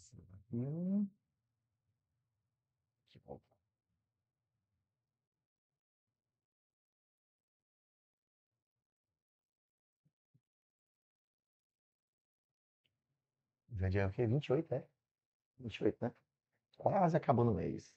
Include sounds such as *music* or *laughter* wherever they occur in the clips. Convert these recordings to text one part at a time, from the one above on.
Que bom. Já é o quê? 28, é? 28, né? Quase acabou no mês.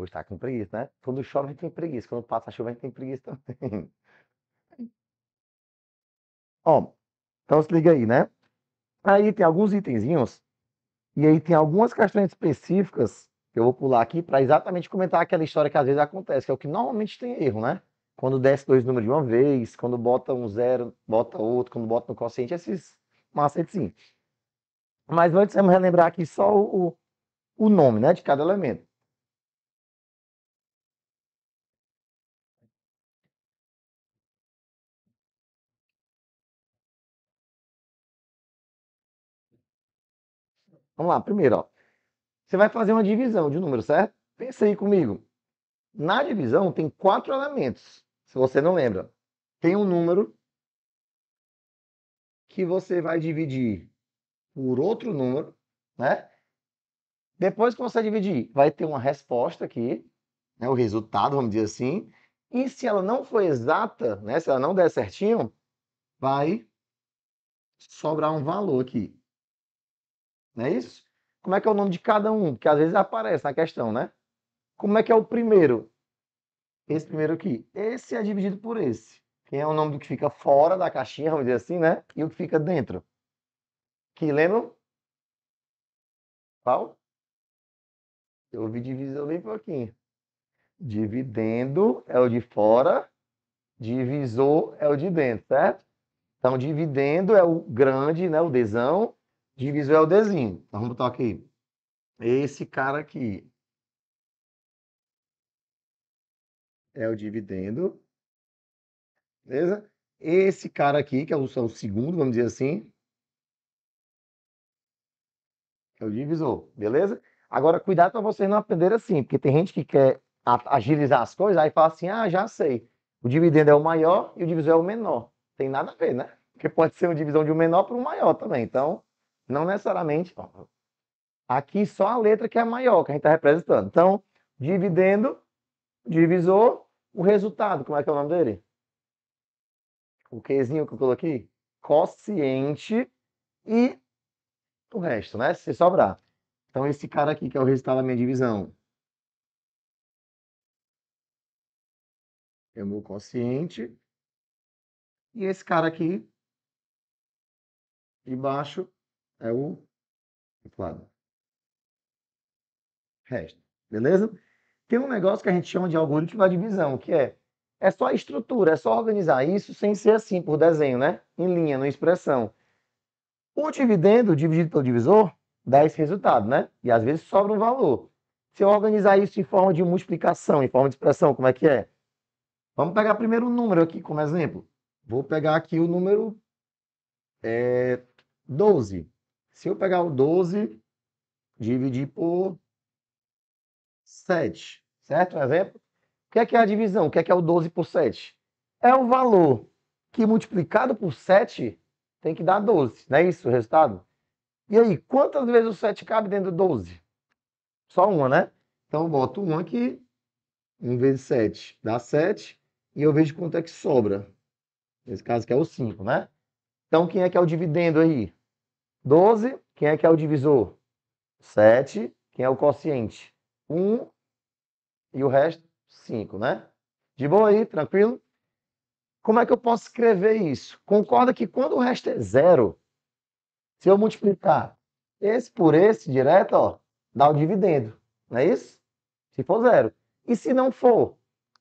Hoje com preguiça, né? Quando chove a gente tem preguiça, quando passa a chuva a gente tem preguiça também. *laughs* Ó, então se liga aí, né? Aí tem alguns itenzinhos, e aí tem algumas questões específicas que eu vou pular aqui para exatamente comentar aquela história que às vezes acontece, que é o que normalmente tem erro, né? Quando desce dois números de uma vez, quando bota um zero, bota outro, quando bota no quociente, esses sim. Mas antes, vamos relembrar aqui só o, o nome né, de cada elemento. Vamos lá, primeiro, ó. Você vai fazer uma divisão de um número, certo? Pensa aí comigo. Na divisão tem quatro elementos. Se você não lembra, tem um número que você vai dividir por outro número, né? Depois que você dividir, vai ter uma resposta aqui, né? o resultado, vamos dizer assim. E se ela não for exata, né? se ela não der certinho, vai sobrar um valor aqui. Não é isso? Como é que é o nome de cada um? Que às vezes aparece na questão, né? Como é que é o primeiro? Esse primeiro aqui. Esse é dividido por esse. Quem é o nome do que fica fora da caixinha, vamos dizer assim, né? E o que fica dentro. Que lembram? Qual? Eu ouvi divisão bem pouquinho. Dividendo é o de fora, divisor é o de dentro, certo? Então, dividendo é o grande, né? O desão. Divisor é o desenho. Então, vamos botar aqui. Esse cara aqui é o dividendo. Beleza? Esse cara aqui, que é o, é o segundo, vamos dizer assim, é o divisor. Beleza? Agora, cuidado para vocês não aprenderem assim, porque tem gente que quer agilizar as coisas, aí fala assim, ah, já sei. O dividendo é o maior e o divisor é o menor. Tem nada a ver, né? Porque pode ser uma divisão de um menor para um maior também. Então, não necessariamente. Aqui só a letra que é maior, que a gente está representando. Então, dividendo, divisor, o resultado, como é que é o nome dele? O quezinho que eu coloquei? Quociente e o resto, né? Se sobrar. Então, esse cara aqui que é o resultado da minha divisão. É o meu quociente. E esse cara aqui, de baixo, é o inflado. Resto. Beleza? Tem um negócio que a gente chama de algoritmo da divisão, que é é só a estrutura, é só organizar isso sem ser assim, por desenho, né? Em linha, na expressão. O dividendo dividido pelo divisor dá esse resultado, né? E às vezes sobra um valor. Se eu organizar isso em forma de multiplicação, em forma de expressão, como é que é? Vamos pegar primeiro o um número aqui como exemplo. Vou pegar aqui o número é, 12. Se eu pegar o 12, dividir por 7, certo? Um exemplo. O que é, que é a divisão? O que é, que é o 12 por 7? É o valor que multiplicado por 7 tem que dar 12, não é isso o resultado? E aí, quantas vezes o 7 cabe dentro do 12? Só uma, né? Então eu boto 1 aqui, 1 vezes 7 dá 7, e eu vejo quanto é que sobra. Nesse caso que é o 5, né? Então quem é que é o dividendo aí? 12, quem é que é o divisor? 7, quem é o quociente? 1 e o resto 5, né? De boa aí, tranquilo? Como é que eu posso escrever isso? Concorda que quando o resto é zero, se eu multiplicar esse por esse direto, ó, dá o dividendo, não é isso? Se for zero. E se não for,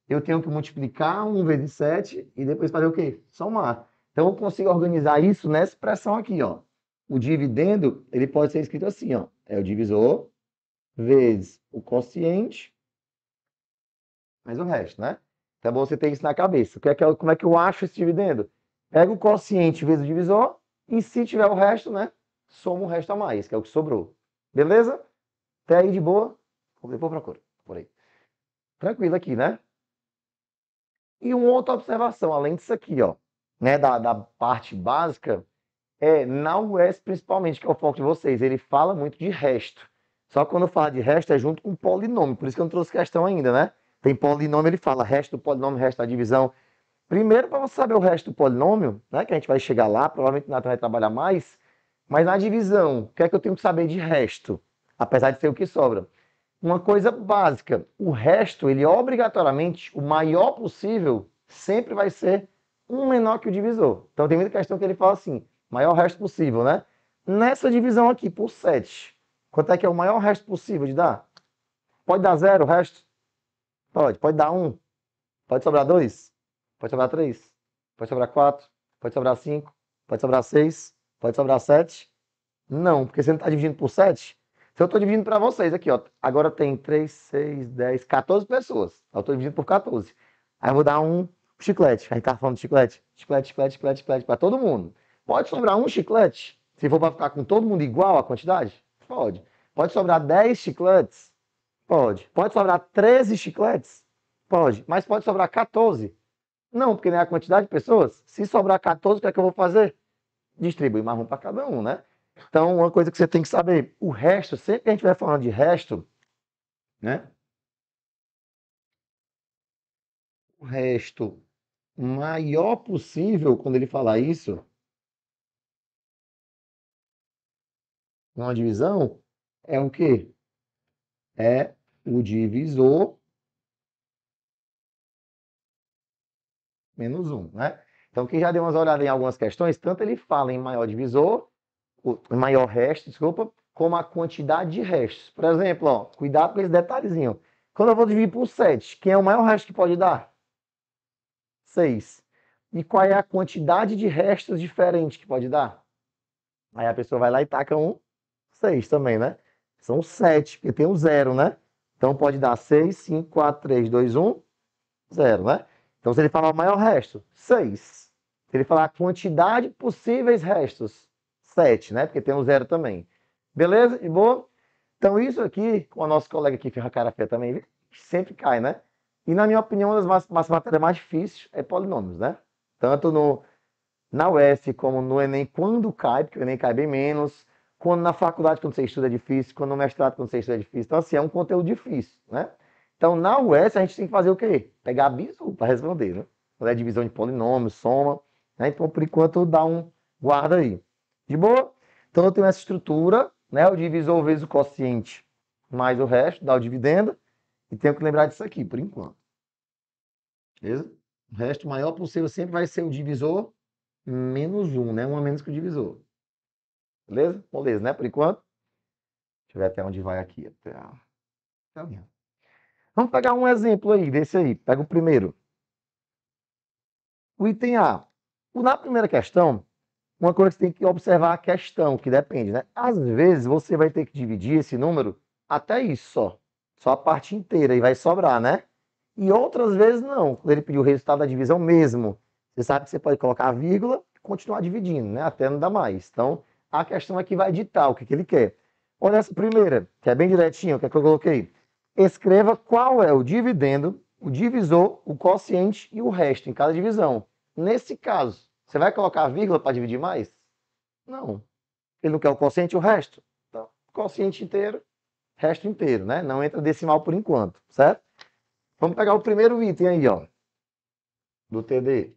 eu tenho que multiplicar 1 vezes 7 e depois fazer o quê? Somar. Então eu consigo organizar isso nessa expressão aqui, ó o dividendo ele pode ser escrito assim, ó, é o divisor vezes o quociente mais o resto, né? Então bom você ter isso na cabeça. Que é que eu, é como é que eu acho esse dividendo? Pega o quociente vezes o divisor e se tiver o resto, né, soma o resto a mais, que é o que sobrou. Beleza? Até aí de boa? Depois procura por aí. Tranquilo aqui, né? E uma outra observação, além disso aqui, ó, né, da, da parte básica, é, na US principalmente, que é o foco de vocês, ele fala muito de resto. Só que quando fala de resto é junto com polinômio, por isso que eu não trouxe questão ainda, né? Tem polinômio, ele fala resto do polinômio, resto da divisão. Primeiro, para você saber o resto do polinômio, né, que a gente vai chegar lá, provavelmente na é vai trabalhar mais, mas na divisão, o que é que eu tenho que saber de resto? Apesar de ser o que sobra. Uma coisa básica, o resto, ele obrigatoriamente, o maior possível, sempre vai ser um menor que o divisor. Então tem muita questão que ele fala assim, maior resto possível, né? Nessa divisão aqui, por 7, quanto é que é o maior resto possível de dar? Pode dar zero o resto? Pode. Pode dar 1? Um. Pode sobrar 2? Pode sobrar 3? Pode sobrar 4? Pode sobrar 5? Pode sobrar 6? Pode sobrar 7? Não, porque você não está dividindo por 7. Se então, eu estou dividindo para vocês aqui, ó, agora tem 3, 6, 10, 14 pessoas. Eu estou dividindo por 14. Aí eu vou dar um chiclete. Aí está falando de chiclete. Chiclete, chiclete, chiclete, chiclete para todo mundo. Pode sobrar um chiclete? Se for para ficar com todo mundo igual a quantidade? Pode. Pode sobrar 10 chicletes? Pode. Pode sobrar 13 chicletes? Pode. Mas pode sobrar 14? Não, porque nem é a quantidade de pessoas. Se sobrar 14, o que é que eu vou fazer? Distribuir mais um para cada um, né? Então, uma coisa que você tem que saber, o resto, sempre que a gente vai falando de resto, né? O resto maior possível, quando ele falar isso, uma divisão é o quê? É o divisor menos 1, né? Então, quem já deu umas olhadas em algumas questões, tanto ele fala em maior divisor, maior resto, desculpa, como a quantidade de restos. Por exemplo, ó, cuidado com esse detalhezinho. Quando eu vou dividir por 7, quem é o maior resto que pode dar? 6. E qual é a quantidade de restos diferentes que pode dar? Aí a pessoa vai lá e taca um 6 também, né? São 7, porque tem um 0, né? Então pode dar 6, 5, 4, 3, 2, 1, 0, né? Então se ele falar o maior resto, 6. Se ele falar a quantidade de possíveis restos, 7, né? Porque tem um 0 também. Beleza? De boa? Então isso aqui, com o nosso colega aqui, Ferra Ferracarafé também, sempre cai, né? E na minha opinião, uma das matérias mais difíceis é polinômios, né? Tanto no, na UES como no Enem, quando cai, porque o Enem cai bem menos, quando na faculdade, quando você estuda, é difícil, quando no mestrado, quando você estuda, é difícil. Então, assim, é um conteúdo difícil, né? Então, na UES, a gente tem que fazer o quê? Pegar bizu para responder, né? Quando é divisão de polinômios, soma, né? Então, por enquanto, dá um guarda aí. De boa? Então, eu tenho essa estrutura, né? O divisor vezes o quociente mais o resto, dá o dividendo. E tenho que lembrar disso aqui, por enquanto. Beleza? O resto maior possível sempre vai ser o divisor menos 1, um, né? 1 um a menos que o divisor. Beleza? Moleza, né? Por enquanto. Deixa eu ver até onde vai aqui. Até a... até a Vamos pegar um exemplo aí desse aí. Pega o primeiro. O item A. Na primeira questão, uma coisa que você tem que observar a questão, que depende, né? Às vezes você vai ter que dividir esse número até isso só. Só a parte inteira e vai sobrar, né? E outras vezes não. Quando ele pediu o resultado da divisão mesmo, você sabe que você pode colocar a vírgula e continuar dividindo, né? Até não dar mais. Então, a questão é que vai ditar o que, que ele quer. Olha essa primeira, que é bem direitinho, o que, é que eu coloquei. Escreva qual é o dividendo, o divisor, o quociente e o resto em cada divisão. Nesse caso, você vai colocar a vírgula para dividir mais? Não. Ele não quer o quociente e o resto? Então, quociente inteiro, resto inteiro, né? Não entra decimal por enquanto, certo? Vamos pegar o primeiro item aí, ó, do TD.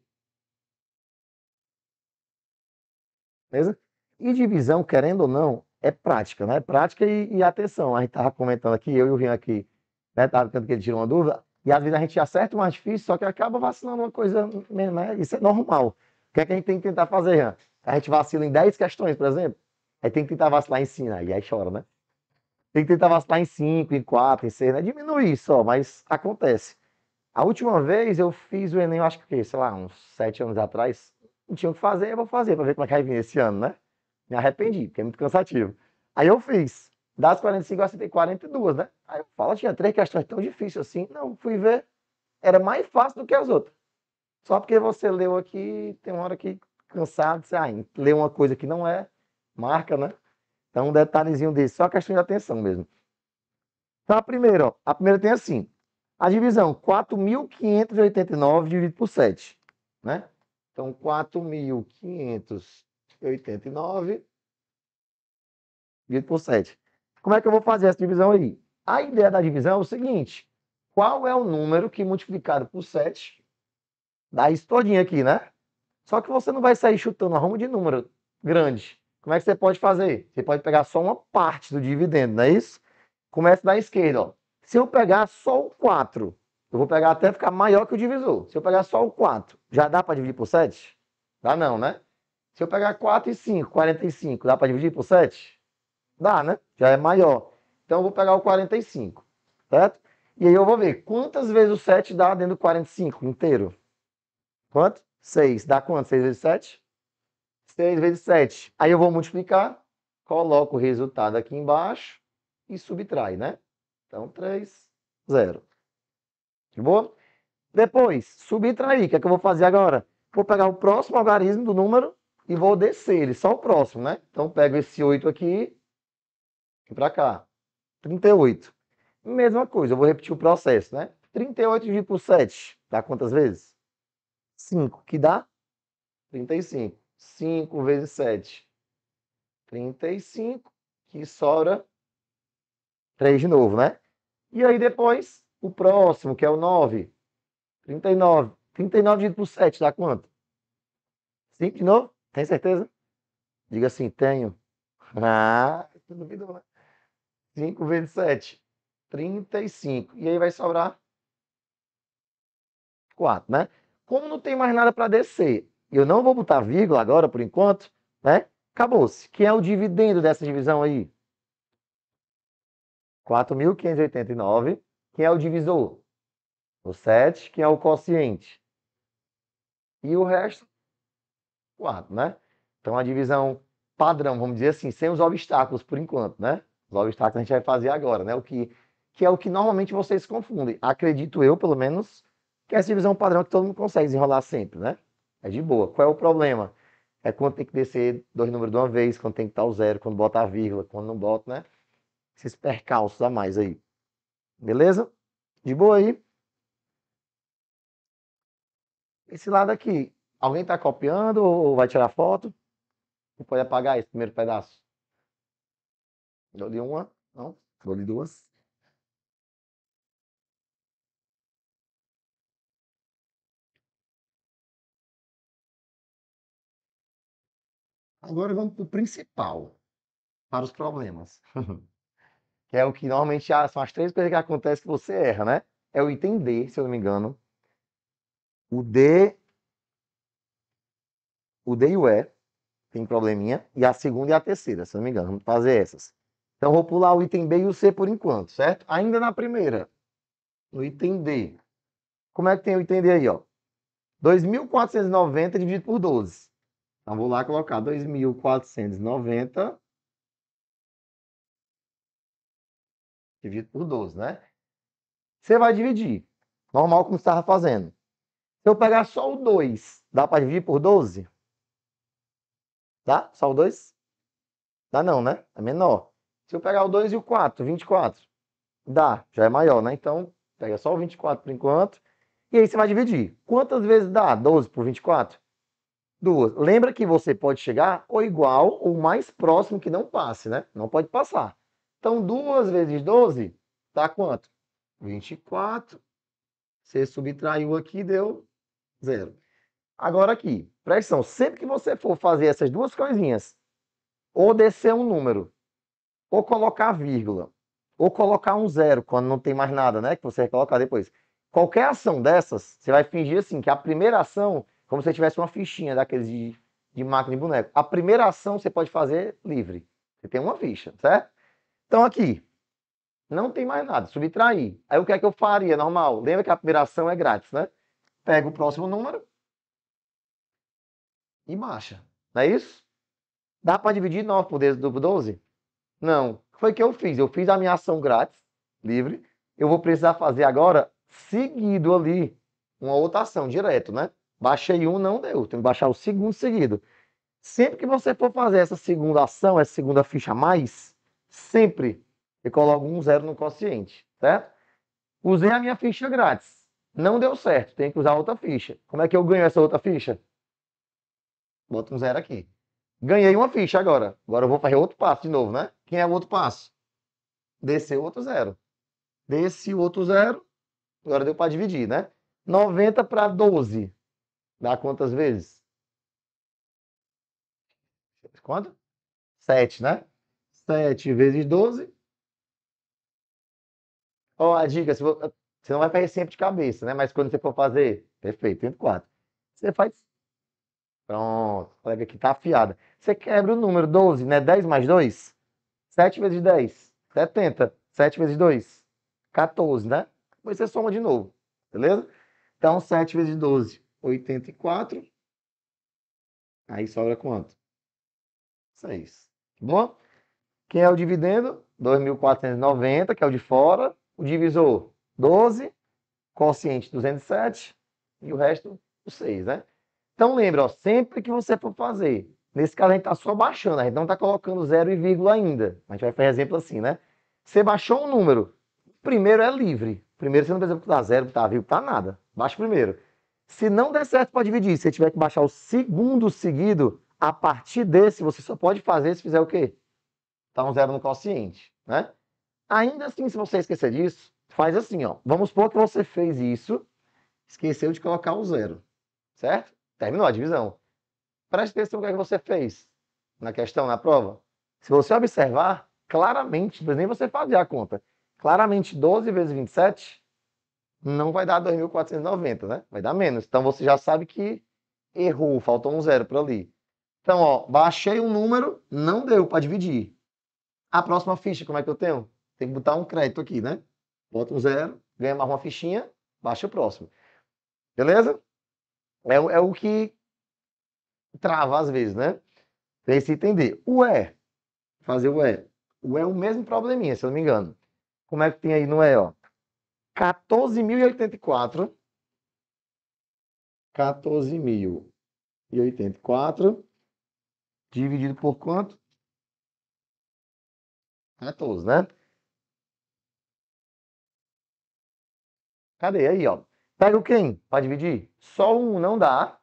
Beleza? E divisão, querendo ou não, é prática, né? Prática e, e atenção. A gente estava comentando aqui, eu e o Rian aqui, né? Tava tentando que ele tirou uma dúvida. E às vezes a gente acerta mais difícil só que acaba vacinando uma coisa menor. Né? Isso é normal. O que é que a gente tem que tentar fazer, Rian? A gente vacila em 10 questões, por exemplo. Aí tem que tentar vacilar em 5, aí, aí chora, né? Tem que tentar vacilar em 5, em 4, em 6, né? Diminuir só, mas acontece. A última vez eu fiz o Enem, acho que, sei lá, uns 7 anos atrás. Não tinha o que fazer, eu vou fazer para ver como é que vai vir esse ano, né? Me arrependi, porque é muito cansativo. Aí eu fiz. Das 45, eu acertei 42, né? Aí eu falo, tinha três questões tão difíceis assim. Não, fui ver. Era mais fácil do que as outras. Só porque você leu aqui, tem uma hora que cansado, você ah, lê uma coisa que não é, marca, né? Então, um detalhezinho desse, só questão de atenção mesmo. Então, a primeira, ó, a primeira tem assim, a divisão 4.589 dividido por 7, né? Então, 4.500 89 dividido por 7. Como é que eu vou fazer essa divisão aí? A ideia da divisão é o seguinte: qual é o número que multiplicado por 7 dá isso todinho aqui, né? Só que você não vai sair chutando a arrumo de número grande. Como é que você pode fazer? Você pode pegar só uma parte do dividendo, não é isso? Começa da esquerda, ó. Se eu pegar só o 4, eu vou pegar até ficar maior que o divisor. Se eu pegar só o 4, já dá para dividir por 7? Dá não, né? Se eu pegar 4 e 5, 45, dá para dividir por 7? Dá, né? Já é maior. Então eu vou pegar o 45, certo? E aí eu vou ver quantas vezes o 7 dá dentro do 45 inteiro. Quanto? 6. Dá quanto? 6 vezes 7? 6 vezes 7. Aí eu vou multiplicar, coloco o resultado aqui embaixo e subtrai, né? Então 3, 0. De boa? Depois, subtrair. O que é que eu vou fazer agora? Vou pegar o próximo algarismo do número e vou descer ele, só o próximo, né? Então pego esse 8 aqui e para cá. 38. Mesma coisa, eu vou repetir o processo, né? 38 dividido por 7, dá quantas vezes? 5, que dá 35. 5 vezes 7, 35, que sobra 3 de novo, né? E aí depois, o próximo, que é o 9, 39. 39 dividido por 7 dá quanto? 5 de novo? Tem certeza? Diga assim, tenho. *laughs* Ah, tu duvidou, né? 5 vezes 7, 35. E aí vai sobrar 4, né? Como não tem mais nada para descer, eu não vou botar vírgula agora, por enquanto, né? Acabou-se. Quem é o dividendo dessa divisão aí? 4.589. Quem é o divisor? O 7. Quem é o quociente? E o resto? quatro, né? Então a divisão padrão, vamos dizer assim, sem os obstáculos por enquanto, né? Os obstáculos a gente vai fazer agora, né? O que, que é o que normalmente vocês confundem. Acredito eu, pelo menos, que é essa divisão padrão que todo mundo consegue desenrolar sempre, né? É de boa. Qual é o problema? É quando tem que descer dois números de uma vez, quando tem que estar o zero, quando bota a vírgula, quando não bota, né? Esses percalços a mais aí. Beleza? De boa aí. Esse lado aqui, Alguém está copiando ou vai tirar foto? pode apagar esse primeiro pedaço. dou de uma, não, dou de duas. Agora vamos para o principal, para os problemas. *laughs* que é o que normalmente são as três coisas que acontecem que você erra, né? É o entender, se eu não me engano, o D o D e o E, tem probleminha, e a segunda e a terceira, se não me engano. Vamos fazer essas. Então, vou pular o item B e o C por enquanto, certo? Ainda na primeira, no item D. Como é que tem o item D aí, ó? 2.490 dividido por 12. Então, vou lá colocar 2.490 dividido por 12, né? Você vai dividir. Normal como estava fazendo. Se eu pegar só o 2, dá para dividir por 12? Dá? Só o 2? Dá não, né? É menor. Se eu pegar o 2 e o 4, 24. Dá, já é maior, né? Então, pega só o 24 por enquanto. E aí você vai dividir. Quantas vezes dá 12 por 24? Duas. Lembra que você pode chegar ou igual ou mais próximo que não passe, né? Não pode passar. Então, 2 vezes 12 dá quanto? 24. Você subtraiu aqui, deu zero. Agora aqui, pressão. Sempre que você for fazer essas duas coisinhas, ou descer um número, ou colocar vírgula, ou colocar um zero quando não tem mais nada, né? Que você colocar depois. Qualquer ação dessas, você vai fingir assim que a primeira ação, como se tivesse uma fichinha daqueles de, de máquina de boneco. A primeira ação você pode fazer livre. Você tem uma ficha, certo? Então aqui, não tem mais nada, subtrair. Aí o que é que eu faria normal? Lembra que a primeira ação é grátis, né? Pega o próximo número, e marcha. Não é isso? Dá para dividir 9 por 12? Não. Foi o que eu fiz. Eu fiz a minha ação grátis, livre. Eu vou precisar fazer agora, seguido ali, uma outra ação, direto, né? Baixei um, não deu. Tem que baixar o segundo seguido. Sempre que você for fazer essa segunda ação, essa segunda ficha a mais, sempre eu coloco um zero no quociente, certo? Usei a minha ficha grátis. Não deu certo, tem que usar outra ficha. Como é que eu ganho essa outra ficha? Bota um zero aqui. Ganhei uma ficha agora. Agora eu vou fazer outro passo de novo, né? Quem é o outro passo? Descer outro zero. Desce outro zero. Agora deu para dividir, né? 90 para 12. Dá quantas vezes? Quanto? 7, né? 7 vezes 12. Ó, oh, a dica, você não vai fazer sempre de cabeça, né? Mas quando você for fazer, perfeito, 104. Você faz Pronto, o colega aqui tá afiada. Você quebra o número 12, né? 10 mais 2? 7 vezes 10, 70. 7 vezes 2, 14, né? Depois você soma de novo, beleza? Então, 7 vezes 12, 84. Aí sobra quanto? 6. Tá bom? Quem é o dividendo? 2.490, que é o de fora. O divisor, 12. Quociente, 207. E o resto, o 6, né? Então lembra, ó, sempre que você for fazer, nesse caso a gente está só baixando, a gente não está colocando zero e vírgula ainda. A gente vai fazer exemplo assim, né? Você baixou um número, primeiro é livre. Primeiro você não precisa botar zero, botar vírgula, botar nada. Baixa primeiro. Se não der certo, pode dividir. Se você tiver que baixar o segundo seguido, a partir desse você só pode fazer se fizer o quê? Tá um zero no quociente, né? Ainda assim, se você esquecer disso, faz assim, ó. Vamos supor que você fez isso, esqueceu de colocar o zero, certo? Terminou a divisão. Preste atenção no que, é que você fez na questão, na prova. Se você observar, claramente, nem você fazer a conta, claramente 12 vezes 27 não vai dar 2.490, né? Vai dar menos. Então você já sabe que errou, faltou um zero por ali. Então, ó, baixei um número, não deu para dividir. A próxima ficha, como é que eu tenho? Tem que botar um crédito aqui, né? Bota um zero, ganha mais uma fichinha, baixa o próximo. Beleza? É, é o que trava às vezes, né? Tem que se entender. O E, fazer o E. O E é o mesmo probleminha, se eu não me engano. Como é que tem aí no E, ó? 14.084. 14.084. Dividido por quanto? 14, né? Cadê aí, ó? Pega quem para dividir? Só um não dá,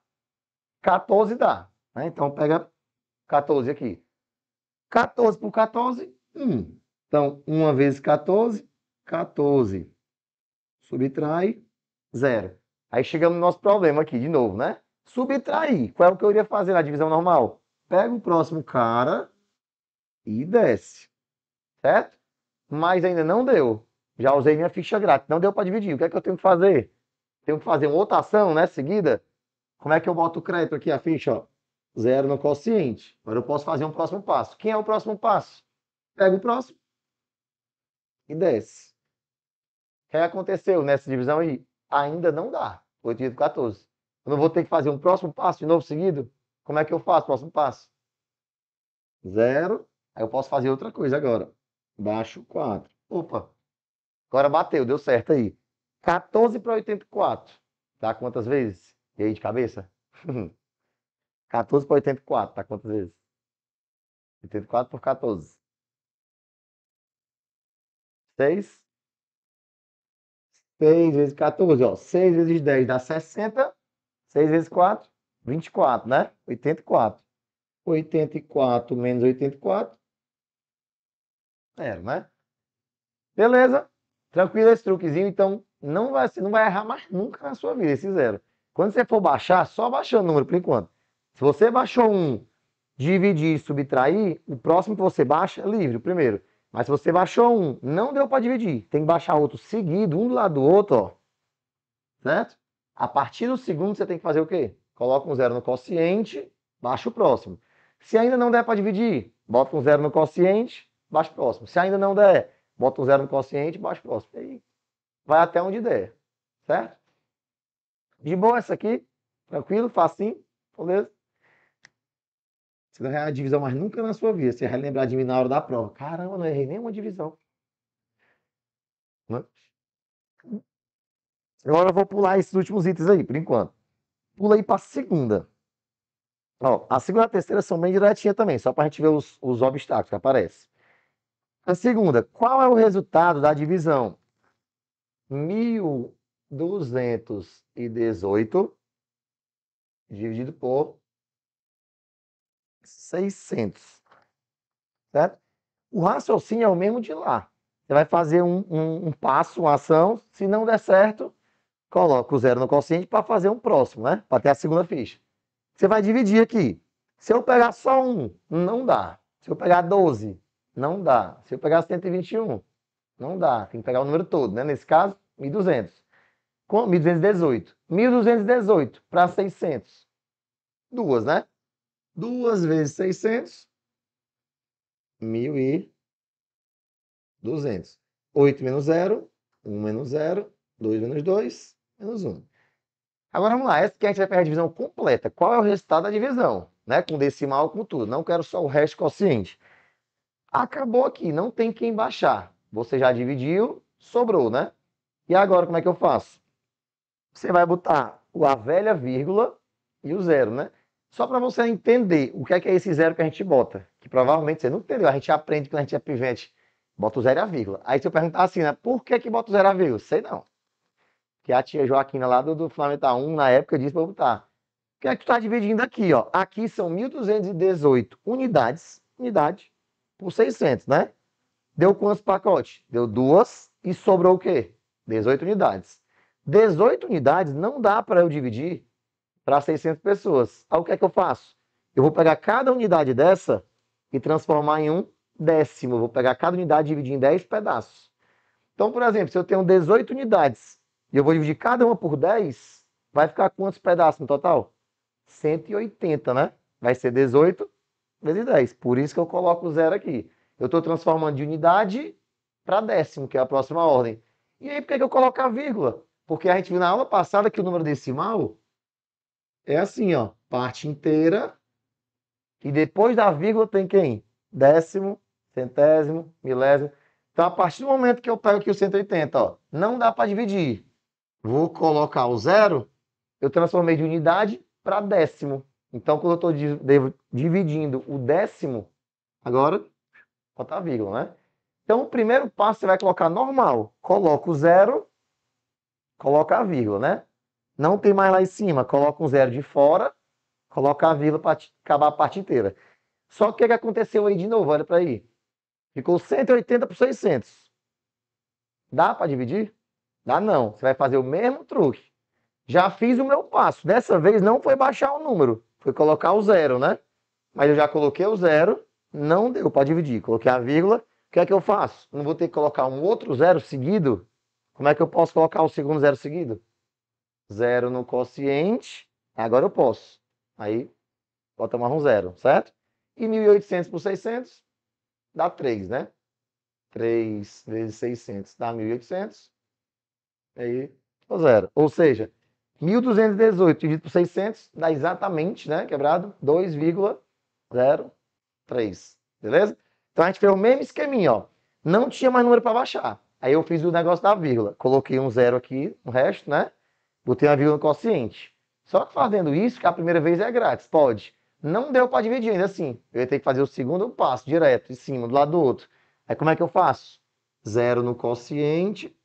14 dá. Né? Então pega 14 aqui. 14 por 14, 1. Então, 1 vezes 14, 14. Subtrai, 0. Aí chegamos no nosso problema aqui, de novo, né? Subtrair. Qual é o que eu iria fazer na divisão normal? Pega o próximo cara e desce. Certo? Mas ainda não deu. Já usei minha ficha grátis. Não deu para dividir. O que é que eu tenho que fazer? tenho que fazer uma outra ação, né, seguida, como é que eu boto o crédito aqui, a ficha, ó? Zero no quociente. Agora eu posso fazer um próximo passo. Quem é o próximo passo? Pega o próximo e desce. O que aconteceu nessa divisão aí? Ainda não dá. 8 dividido 14. Eu não vou ter que fazer um próximo passo de novo seguido? Como é que eu faço o próximo passo? Zero. Aí eu posso fazer outra coisa agora. Baixo 4. Opa. Agora bateu, deu certo aí. 14 para 84. Dá quantas vezes? E aí, de cabeça? 14 para 84, dá quantas vezes? 84 por 14. 6. 6 vezes 14, ó. 6 vezes 10 dá 60. 6 vezes 4, 24, né? 84. 84 menos 84. Zero, né? Beleza? Tranquilo esse truquezinho, então não vai, você não vai errar mais nunca na sua vida, esse zero. Quando você for baixar, só baixando o número por enquanto. Se você baixou um, dividir e subtrair, o próximo que você baixa é livre, o primeiro. Mas se você baixou um, não deu para dividir. Tem que baixar outro seguido, um do lado do outro, ó. Certo? A partir do segundo, você tem que fazer o quê? Coloca um zero no quociente, baixa o próximo. Se ainda não der para dividir, bota um zero no quociente, baixa o próximo. Se ainda não der, bota um zero no quociente, baixa o próximo. E aí, vai até onde der, certo? De boa essa aqui, tranquilo, facinho, beleza? Você não errar a divisão mas nunca na sua vida. Você vai lembrar de mim na hora da prova. Caramba, não errei nenhuma divisão. Agora eu vou pular esses últimos itens aí, por enquanto. Pula aí para a segunda. Ó, a segunda e a terceira são bem direitinha também, só para a gente ver os, os obstáculos que aparecem. A segunda, qual é o resultado da divisão? 1.218 dividido por 600. Certo? O raciocínio é o mesmo de lá. Você vai fazer um, um, um passo, uma ação. Se não der certo, coloca o zero no quociente para fazer um próximo, né? Para ter a segunda ficha. Você vai dividir aqui. Se eu pegar só um, não dá. Se eu pegar 12, não dá. Se eu pegar 121, não dá, tem que pegar o número todo, né? Nesse caso, 1.200. Com 1.218. 1.218 para 600. Duas, né? Duas vezes 600, 1.200. 8 menos 0, 1 menos 0, 2 menos 2, menos 1. Agora vamos lá, essa que a gente vai pegar a divisão completa. Qual é o resultado da divisão? Né? Com decimal, com tudo. Não quero só o resto quociente. Acabou aqui, não tem quem baixar. Você já dividiu, sobrou, né? E agora como é que eu faço? Você vai botar a velha vírgula e o zero, né? Só para você entender o que é, que é esse zero que a gente bota, que provavelmente você não entendeu, a gente aprende quando a gente é pivete, bota o zero e a vírgula. Aí se eu perguntar assim, né, por que que bota o zero e a vírgula? Sei não. Que a tia Joaquina lá do, do Planeta 1, na época, disse para botar. O que é que tu tá dividindo aqui, ó? Aqui são 1.218 unidades, unidade, por 600, né? Deu quantos pacotes? Deu duas e sobrou o quê? 18 unidades. 18 unidades não dá para eu dividir para 600 pessoas. Aí o que é que eu faço? Eu vou pegar cada unidade dessa e transformar em um décimo. Eu vou pegar cada unidade e dividir em 10 pedaços. Então, por exemplo, se eu tenho 18 unidades e eu vou dividir cada uma por 10, vai ficar quantos pedaços no total? 180, né? Vai ser 18 vezes 10. Por isso que eu coloco o zero aqui. Eu estou transformando de unidade para décimo, que é a próxima ordem. E aí, por que, que eu coloco a vírgula? Porque a gente viu na aula passada que o número decimal é assim, ó, parte inteira. E depois da vírgula tem quem? Décimo, centésimo, milésimo. Então, a partir do momento que eu pego aqui o 180, ó, não dá para dividir. Vou colocar o zero, eu transformei de unidade para décimo. Então, quando eu estou dividindo o décimo, agora Botar vírgula, né? Então, o primeiro passo você vai colocar normal. Coloca o zero, coloca a vírgula, né? Não tem mais lá em cima, coloca um zero de fora, coloca a vírgula para acabar a parte inteira. Só que o que, que aconteceu aí de novo? Olha para aí. Ficou 180 por 600. Dá para dividir? Dá não. Você vai fazer o mesmo truque. Já fiz o meu passo. Dessa vez não foi baixar o número, foi colocar o zero, né? Mas eu já coloquei o zero não deu para dividir. Coloquei a vírgula. O que é que eu faço? Não vou ter que colocar um outro zero seguido? Como é que eu posso colocar o segundo zero seguido? Zero no quociente. Agora eu posso. Aí, bota mais um zero, certo? E 1.800 por 600 dá 3, né? 3 vezes 600 dá 1.800. Aí, o zero. Ou seja, 1.218 dividido por 600 dá exatamente, né, quebrado, 2,0. 3. Beleza? Então a gente fez o mesmo esqueminha, ó. Não tinha mais número para baixar. Aí eu fiz o negócio da vírgula. Coloquei um zero aqui, o resto, né? Botei uma vírgula no quociente. Só que fazendo isso, que a primeira vez é grátis, pode. Não deu para dividir ainda assim. Eu ia ter que fazer o segundo passo direto, em cima, do lado do outro. Aí como é que eu faço? Zero no quociente.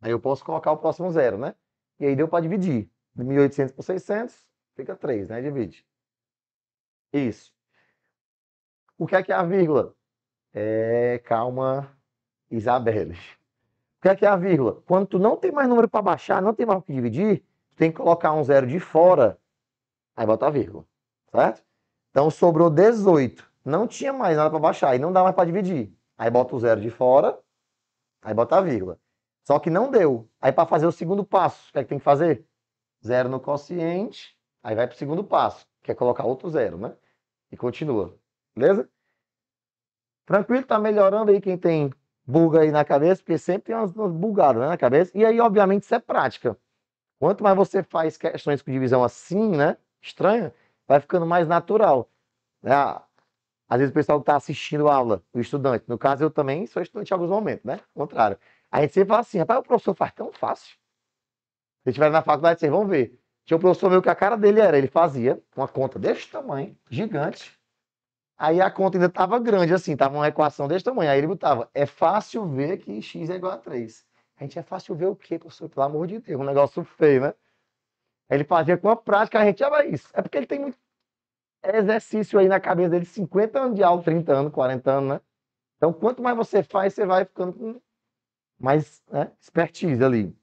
Aí eu posso colocar o próximo zero, né? E aí deu para dividir. De 1.800 por 600, fica 3, né? Divide. Isso. O que é que é a vírgula? É, calma, Isabelle. O que é que é a vírgula? Quando tu não tem mais número para baixar, não tem mais o que dividir, tu tem que colocar um zero de fora, aí bota a vírgula, certo? Então sobrou 18. Não tinha mais nada para baixar e não dá mais para dividir. Aí bota o zero de fora, aí bota a vírgula. Só que não deu. Aí para fazer o segundo passo, o que é que tem que fazer? Zero no quociente, aí vai para o segundo passo, que é colocar outro zero, né? E continua. Beleza? Tranquilo, tá melhorando aí quem tem buga aí na cabeça, porque sempre tem umas, umas bugadas né, na cabeça. E aí, obviamente, isso é prática. Quanto mais você faz questões com divisão assim, né? Estranha, vai ficando mais natural. Né? Às vezes o pessoal está assistindo a aula, o estudante. No caso, eu também sou estudante em alguns momentos, né? Ao contrário. A gente sempre fala assim, rapaz, o professor faz tão fácil. Se estiver na faculdade, vocês vão ver. Tinha um professor meu que a cara dele era, ele fazia uma conta desse tamanho, gigante, Aí a conta ainda estava grande, assim, estava uma equação desse tamanho. Aí ele botava, é fácil ver que x é igual a 3. A gente é fácil ver o quê, professor? Pelo amor de Deus, um negócio feio, né? Aí ele fazia com a prática, a gente vai ah, isso. É porque ele tem muito exercício aí na cabeça dele, 50 anos de aula, 30 anos, 40 anos, né? Então, quanto mais você faz, você vai ficando com mais né, expertise ali.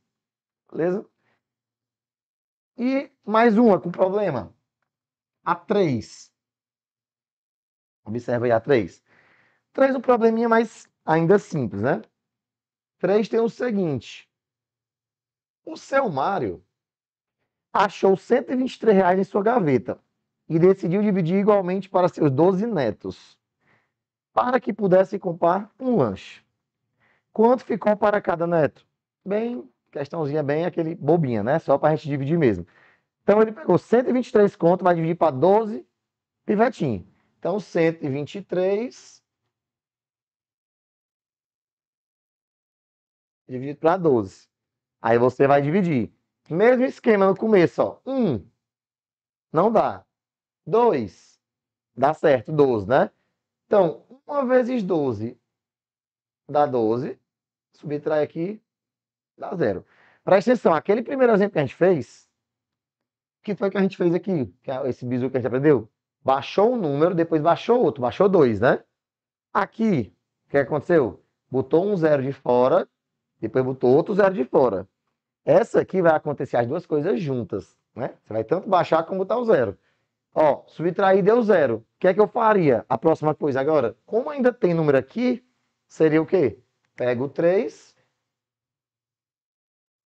Beleza? E mais uma com problema. A 3 Observa aí a 3. 3 um probleminha mais ainda simples, né? 3 tem o seguinte. O seu Mário achou 123 reais em sua gaveta e decidiu dividir igualmente para seus 12 netos, para que pudessem comprar um lanche. Quanto ficou para cada neto? Bem, questãozinha bem aquele bobinha, né? Só para a gente dividir mesmo. Então ele pegou 123 conto, vai dividir para 12 pivetinhos. Então, 123 dividido para 12. Aí você vai dividir. Mesmo esquema no começo, ó. 1. Não dá. 2. Dá certo, 12, né? Então, 1 vezes 12 dá 12. Subtrai aqui, dá zero. Presta atenção, aquele primeiro exemplo que a gente fez, o que foi que a gente fez aqui? É esse bizu que a gente aprendeu? Baixou um número, depois baixou outro, baixou dois, né? Aqui, o que aconteceu? Botou um zero de fora, depois botou outro zero de fora. Essa aqui vai acontecer as duas coisas juntas, né? Você vai tanto baixar como botar o zero. Ó, subtrair deu zero. O que é que eu faria? A próxima coisa agora, como ainda tem número aqui, seria o quê? Pega o 3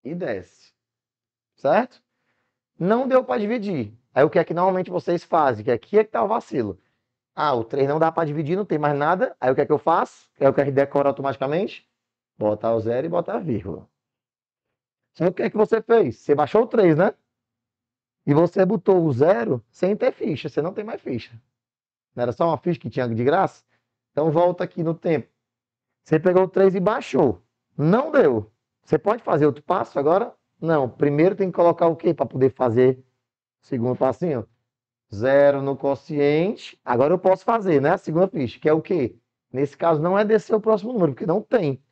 e desce. Certo? Não deu para dividir. Aí o que é que normalmente vocês fazem? Que aqui é, é que tá o vacilo. Ah, o 3 não dá para dividir, não tem mais nada. Aí o que é que eu faço? É o que é que decora automaticamente? Botar o zero e botar a vírgula. Só que o que é que você fez? Você baixou o 3, né? E você botou o zero sem ter ficha. Você não tem mais ficha. Não era só uma ficha que tinha de graça? Então volta aqui no tempo. Você pegou o 3 e baixou. Não deu. Você pode fazer outro passo agora? Não. Primeiro tem que colocar o quê para poder fazer Segundo passinho, zero no quociente. Agora eu posso fazer, né? A segunda pista, que é o quê? Nesse caso não é descer o próximo número, porque não tem.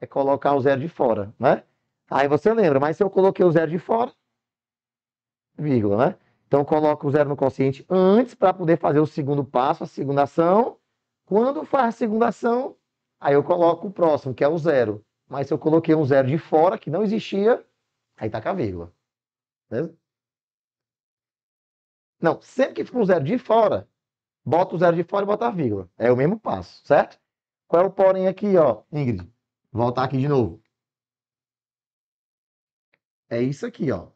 É colocar o zero de fora, né? Aí você lembra, mas se eu coloquei o zero de fora, vírgula, né? Então coloco o zero no quociente antes para poder fazer o segundo passo, a segunda ação. Quando faz a segunda ação, aí eu coloco o próximo, que é o zero. Mas se eu coloquei um zero de fora, que não existia, aí tá com a vírgula. Beleza? Não, sempre que fica um zero de fora, bota o zero de fora e bota a vírgula. É o mesmo passo, certo? Qual é o porém aqui, ó, Ingrid? Voltar aqui de novo. É isso aqui, ó.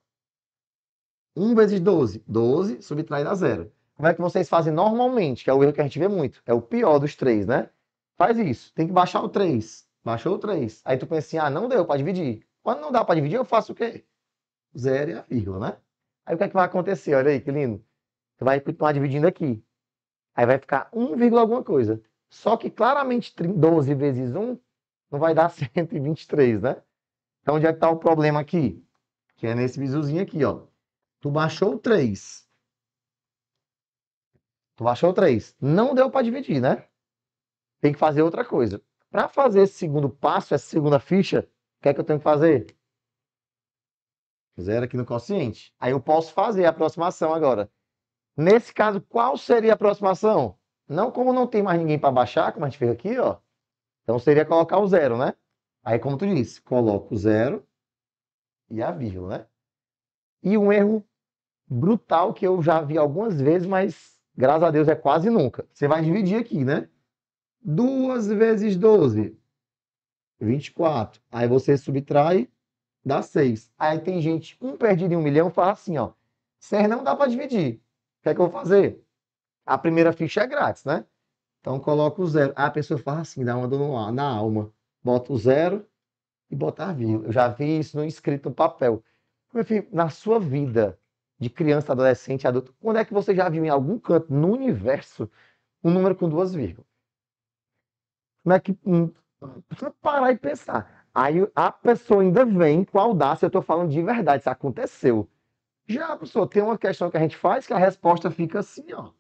1 vezes 12, 12 subtrai dá zero. Como é que vocês fazem normalmente, que é o erro que a gente vê muito. É o pior dos três, né? Faz isso, tem que baixar o 3. Baixou o 3. Aí tu pensa assim, ah, não deu para dividir. Quando não dá para dividir, eu faço o quê? Zero e a vírgula, né? Aí o que é que vai acontecer? Olha aí, que lindo. Você vai continuar dividindo aqui. Aí vai ficar 1, alguma coisa. Só que claramente 12 vezes 1 não vai dar 123, *laughs* né? Então onde é que está o problema aqui? Que é nesse bisuzinho aqui, ó. Tu baixou 3. Tu baixou 3. Não deu para dividir, né? Tem que fazer outra coisa. Para fazer esse segundo passo, essa segunda ficha, o que é que eu tenho que fazer? Zero aqui no quociente Aí eu posso fazer a aproximação agora. Nesse caso, qual seria a aproximação? Não, como não tem mais ninguém para baixar, como a gente fez aqui, ó. Então seria colocar o zero, né? Aí, como tu disse, coloca o zero e a vírgula, né? E um erro brutal que eu já vi algumas vezes, mas graças a Deus é quase nunca. Você vai dividir aqui, né? duas vezes 12, 24. Aí você subtrai, dá 6. Aí tem gente, um perdido em um milhão, fala assim, ó. 6 não dá para dividir. O que é que eu vou fazer? A primeira ficha é grátis, né? Então coloco o zero. Ah, a pessoa fala assim, dá uma dor na alma. Bota o zero e bota a vírgula. Eu já vi isso no escrito no papel. Meu filho, na sua vida de criança, adolescente, adulto, quando é que você já viu em algum canto no universo um número com duas vírgulas? Como é que. Hum, precisa parar e pensar. Aí a pessoa ainda vem com audácia, eu estou falando de verdade, isso aconteceu. Já, professor, tem uma questão que a gente faz que a resposta fica assim, ó.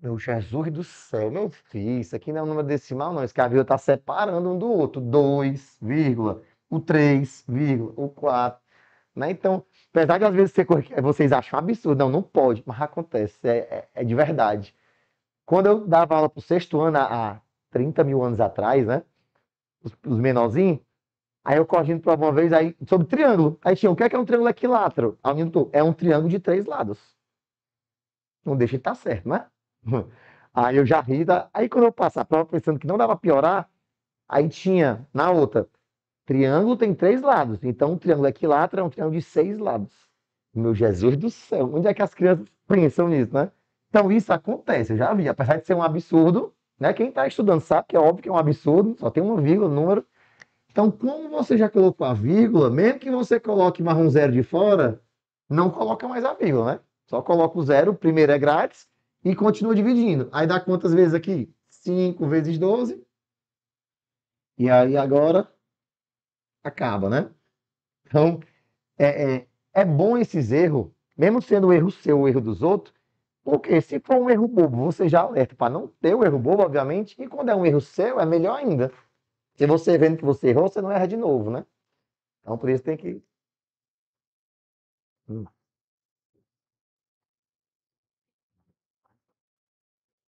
Meu Jesus do céu, meu filho, isso aqui não é um número decimal, não. Esse cavinho está separando um do outro. 2, vírgula, o 3, vírgula, o 4. Né? Então, apesar de às vezes vocês acham absurdo, não, não pode, mas acontece, é, é, é de verdade. Quando eu dava aula para o sexto ano, há 30 mil anos atrás, né? Os, os menorzinhos, Aí eu corrigindo para uma vez, aí sobre triângulo. Aí tinha, o que é, que é um triângulo equilátero? Aí eu é um triângulo de três lados. Não deixa de estar tá certo, né? *laughs* Aí eu já ri. Da... Aí quando eu passar a prova pensando que não dava piorar, aí tinha na outra, triângulo tem três lados. Então um triângulo equilátero é um triângulo de seis lados. Meu Jesus do céu, onde é que as crianças pensam nisso, né? Então isso acontece, eu já vi. Apesar de ser um absurdo, né? Quem está estudando sabe que é óbvio que é um absurdo, só tem uma vírgula, um número. Então, como você já colocou a vírgula, mesmo que você coloque mais um zero de fora, não coloca mais a vírgula, né? Só coloca o zero, o primeiro é grátis, e continua dividindo. Aí dá quantas vezes aqui? 5 vezes 12. E aí agora acaba, né? Então, é, é, é bom esses erros, mesmo sendo o erro seu o erro dos outros, porque se for um erro bobo, você já alerta para não ter o um erro bobo, obviamente, e quando é um erro seu, é melhor ainda se você vendo que você errou, você não erra de novo, né? Então por isso tem que. Hum.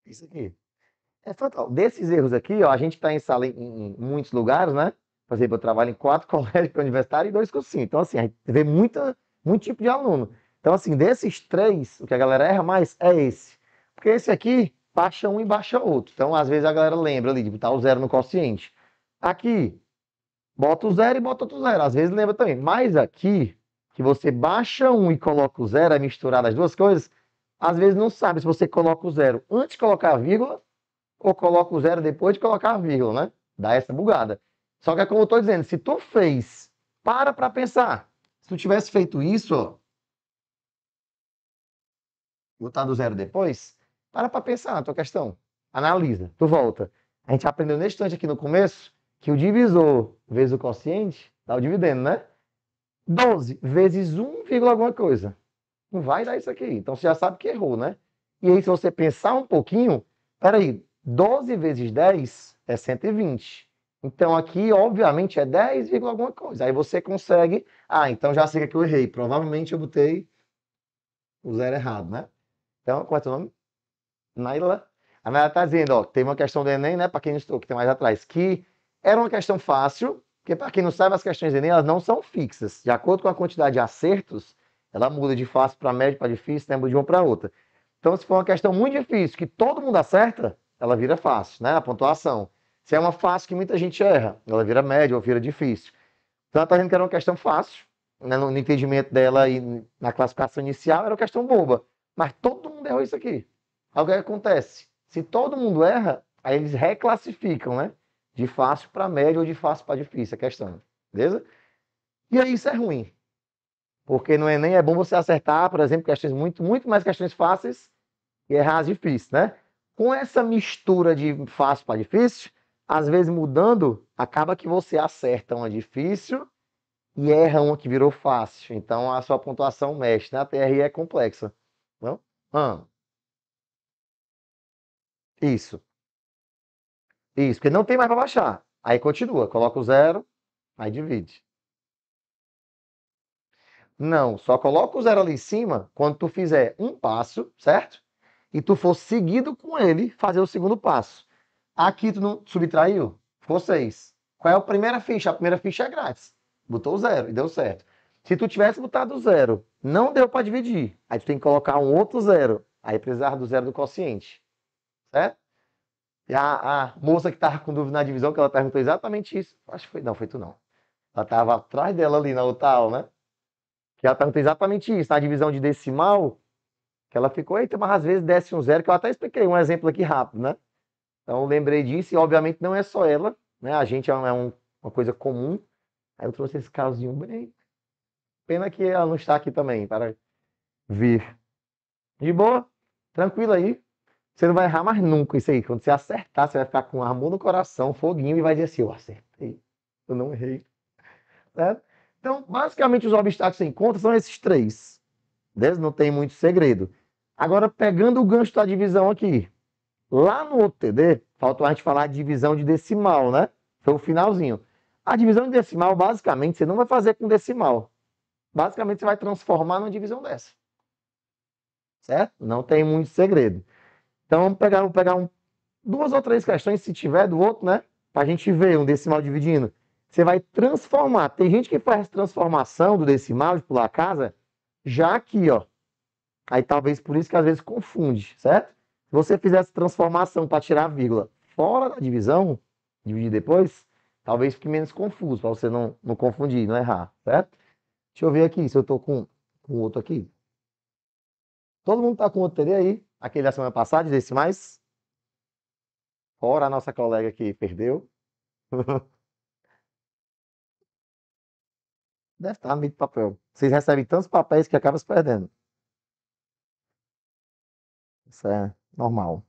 Isso aqui. É fatal. Desses erros aqui, ó, a gente está em sala em, em, muitos lugares, né? Por exemplo, eu trabalho em quatro *laughs* colégios universitários e dois cursinhos. Então, assim, a gente vê muita, muito tipo de aluno. Então, assim, desses três, o que a galera erra mais é esse. Porque esse aqui baixa um e baixa outro. Então, às vezes a galera lembra ali de tipo, botar tá o zero no quociente. Aqui, bota o zero e bota outro zero. Às vezes lembra também. Mas aqui, que você baixa um e coloca o zero, é misturar as duas coisas, às vezes não sabe se você coloca o zero antes de colocar a vírgula ou coloca o zero depois de colocar a vírgula, né? Dá essa bugada. Só que é como eu estou dizendo, se tu fez, para para pensar. Se tu tivesse feito isso, ó, botar do zero depois, para para pensar na tua questão. Analisa, tu volta. A gente aprendeu neste instante aqui no começo que o divisor vezes o quociente dá o dividendo, né? 12 vezes 1, alguma coisa. Não vai dar isso aqui. Então você já sabe que errou, né? E aí, se você pensar um pouquinho, peraí, 12 vezes 10 é 120. Então aqui, obviamente, é 10, alguma coisa. Aí você consegue. Ah, então já sei que eu errei. Provavelmente eu botei o zero errado, né? Então, qual é o teu nome? Naila. A Naila tá dizendo, ó, tem uma questão do Enem, né? Para quem não estou, que tem mais atrás, que era uma questão fácil, porque para quem não sabe, as questões de Enem elas não são fixas. De acordo com a quantidade de acertos, ela muda de fácil para médio para difícil, né, de uma para outra. Então, se for uma questão muito difícil, que todo mundo acerta, ela vira fácil, né? A pontuação. Se é uma fácil que muita gente erra, ela vira média ou vira difícil. Então, ela tá vendo que era uma questão fácil, né? no entendimento dela e na classificação inicial, era uma questão boba. Mas todo mundo errou isso aqui. Aí o que é acontece? Se todo mundo erra, aí eles reclassificam, né? De fácil para médio ou de fácil para difícil, a questão. Beleza? E aí isso é ruim. Porque no Enem é, é bom você acertar, por exemplo, questões muito, muito mais questões fáceis e errar as difíceis, né? Com essa mistura de fácil para difícil, às vezes mudando, acaba que você acerta uma difícil e erra uma que virou fácil. Então a sua pontuação mexe, né? A TRI é complexa. Não? Ah. Isso. Isso, porque não tem mais para baixar. Aí continua, coloca o zero, aí divide. Não, só coloca o zero ali em cima quando tu fizer um passo, certo? E tu for seguido com ele fazer o segundo passo. Aqui tu não subtraiu, ficou seis. Qual é a primeira ficha? A primeira ficha é grátis. Botou o zero e deu certo. Se tu tivesse botado o zero, não deu para dividir. Aí tu tem que colocar um outro zero. Aí precisar do zero do quociente. Certo? E a, a moça que estava com dúvida na divisão, que ela perguntou exatamente isso. Acho que foi, não, foi tu não. Ela estava atrás dela ali na aula, né? Que ela perguntou exatamente isso. Na divisão de decimal, que ela ficou, eita, mas às vezes desce um zero, que eu até expliquei um exemplo aqui rápido, né? Então lembrei disso, e obviamente não é só ela, né? A gente é, é um, uma coisa comum. Aí eu trouxe esse casozinho bem. Né? Pena que ela não está aqui também para vir. De boa? Tranquilo aí? Você não vai errar mais nunca isso aí. Quando você acertar, você vai ficar com a mão no coração, foguinho, e vai dizer assim: eu acertei, eu não errei. Certo? Né? Então, basicamente, os obstáculos que você encontra são esses três. Beleza? Não tem muito segredo. Agora, pegando o gancho da divisão aqui. Lá no outro TD, faltou a gente falar de divisão de decimal, né? Foi o finalzinho. A divisão de decimal, basicamente, você não vai fazer com decimal. Basicamente, você vai transformar numa divisão dessa. Certo? Não tem muito segredo. Então vamos pegar, vamos pegar um, duas ou três questões, se tiver do outro, né? Para a gente ver um decimal dividindo. Você vai transformar. Tem gente que faz transformação do decimal de pular a casa já aqui, ó. Aí talvez por isso que às vezes confunde, certo? Se você fizer essa transformação para tirar a vírgula fora da divisão, dividir depois, talvez fique menos confuso, para você não, não confundir, não errar, certo? Deixa eu ver aqui se eu estou com, com outro aqui. Todo mundo está com outro TD aí? aquele da semana passada disse, mais. fora a nossa colega que perdeu. *laughs* Deve estar no meio de papel. Vocês recebem tantos papéis que acabam se perdendo. Isso é normal.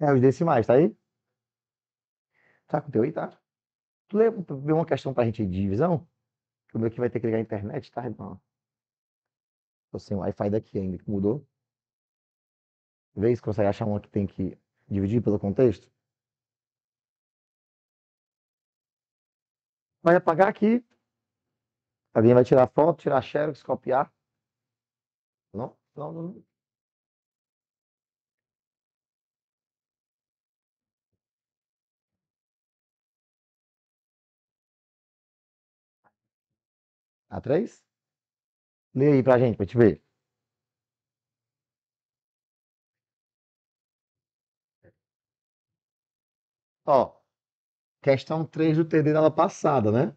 É, os decimais, tá aí? Tá com o teu aí, tá? Tu lê, tu uma questão pra gente de divisão? Que o meu aqui vai ter que ligar a internet, tá, irmão? Tô sem Wi-Fi daqui ainda, que mudou. Vê se consegue achar uma que tem que dividir pelo contexto. Vai apagar aqui. Alguém vai tirar foto, tirar xerox, copiar. Não, não, não. A3? Lê aí pra gente, pra gente ver. Ó, questão 3 do TD da aula passada, né?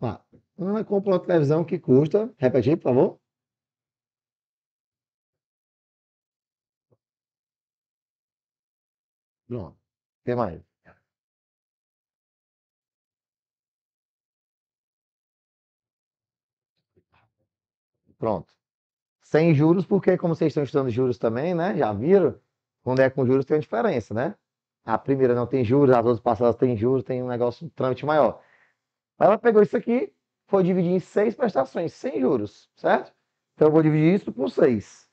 Lá. Ana comprou uma televisão que custa. Repete aí, por favor. Pronto. Tem mais. Pronto. Sem juros, porque como vocês estão estudando juros também, né? Já viram? Quando é com juros tem uma diferença, né? A primeira não tem juros, as outras passadas tem juros, tem um negócio, um trâmite maior. Ela pegou isso aqui, foi dividir em seis prestações, sem juros, certo? Então eu vou dividir isso por seis.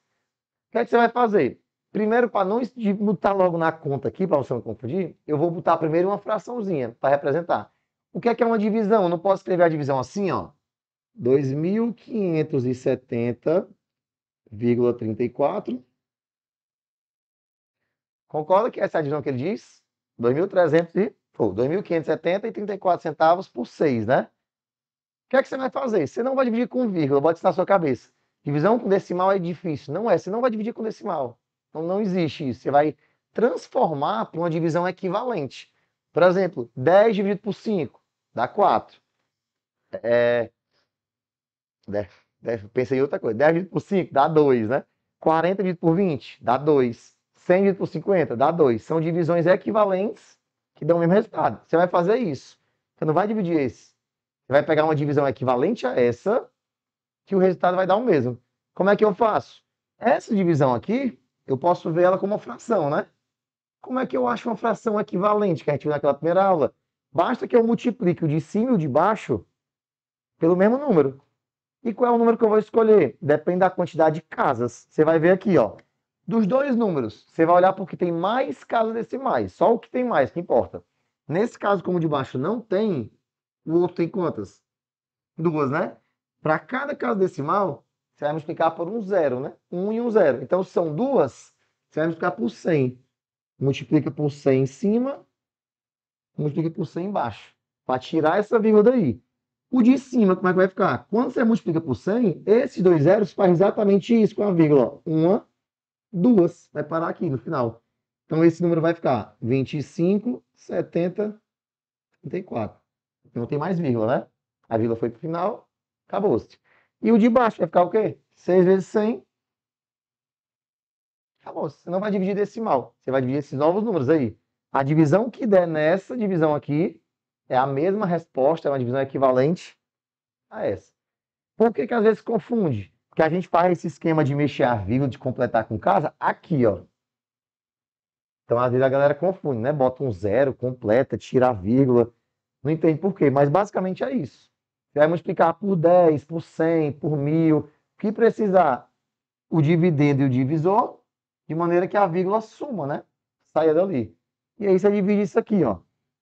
O que é que você vai fazer? Primeiro, para não botar logo na conta aqui, para você não confundir, eu vou botar primeiro uma fraçãozinha para representar. O que é que é uma divisão? Eu não posso escrever a divisão assim, ó. 2.570,34. Concorda que essa é a divisão que ele diz? 2.300 e... Oh, 2.570 e 34 centavos por 6, né? O que é que você vai fazer? Você não vai dividir com vírgula, bote isso na sua cabeça. Divisão com decimal é difícil. Não é, você não vai dividir com decimal. Então não existe isso. Você vai transformar para uma divisão equivalente. Por exemplo, 10 dividido por 5 dá 4. É, 10, 10, pensei em outra coisa. 10 dividido por 5 dá 2, né? 40 dividido por 20 dá 2. 100 dividido por 50 dá 2. São divisões equivalentes que dão o mesmo resultado. Você vai fazer isso. Você não vai dividir esse. Você vai pegar uma divisão equivalente a essa, que o resultado vai dar o mesmo. Como é que eu faço? Essa divisão aqui, eu posso ver ela como uma fração, né? Como é que eu acho uma fração equivalente que a gente viu naquela primeira aula? Basta que eu multiplique o de cima e o de baixo pelo mesmo número. E qual é o número que eu vou escolher? Depende da quantidade de casas. Você vai ver aqui, ó. Dos dois números, você vai olhar porque tem mais casas decimais. Só o que tem mais que importa. Nesse caso, como o de baixo não tem, o outro tem quantas? Duas, né? Para cada casa decimal, você vai multiplicar por um zero, né? Um e um zero. Então, se são duas, você vai multiplicar por 100. Multiplica por 100 em cima, multiplica por 100 embaixo. Para tirar essa vírgula daí. O de cima, como é que vai ficar? Quando você multiplica por 100, esses dois zeros faz exatamente isso com a vírgula. Uma, duas. Vai parar aqui no final. Então, esse número vai ficar 25, 70, 34. Não tem mais vírgula, né? A vírgula foi para o final, acabou-se. E o de baixo vai ficar o quê? 6 vezes 100. Acabou. -se. Você não vai dividir decimal. Você vai dividir esses novos números aí. A divisão que der nessa divisão aqui é a mesma resposta, é uma divisão equivalente a essa. Por que, que às vezes confunde? Porque a gente faz esse esquema de mexer a vírgula, de completar com casa, aqui, ó. Então, às vezes a galera confunde, né? Bota um zero, completa, tira a vírgula. Não entende por quê, mas basicamente é isso. Você vai multiplicar por 10, por 100, por 1000, o que precisar. O dividendo e o divisor, de maneira que a vírgula suma, né? Saia dali. E aí você divide isso aqui, ó.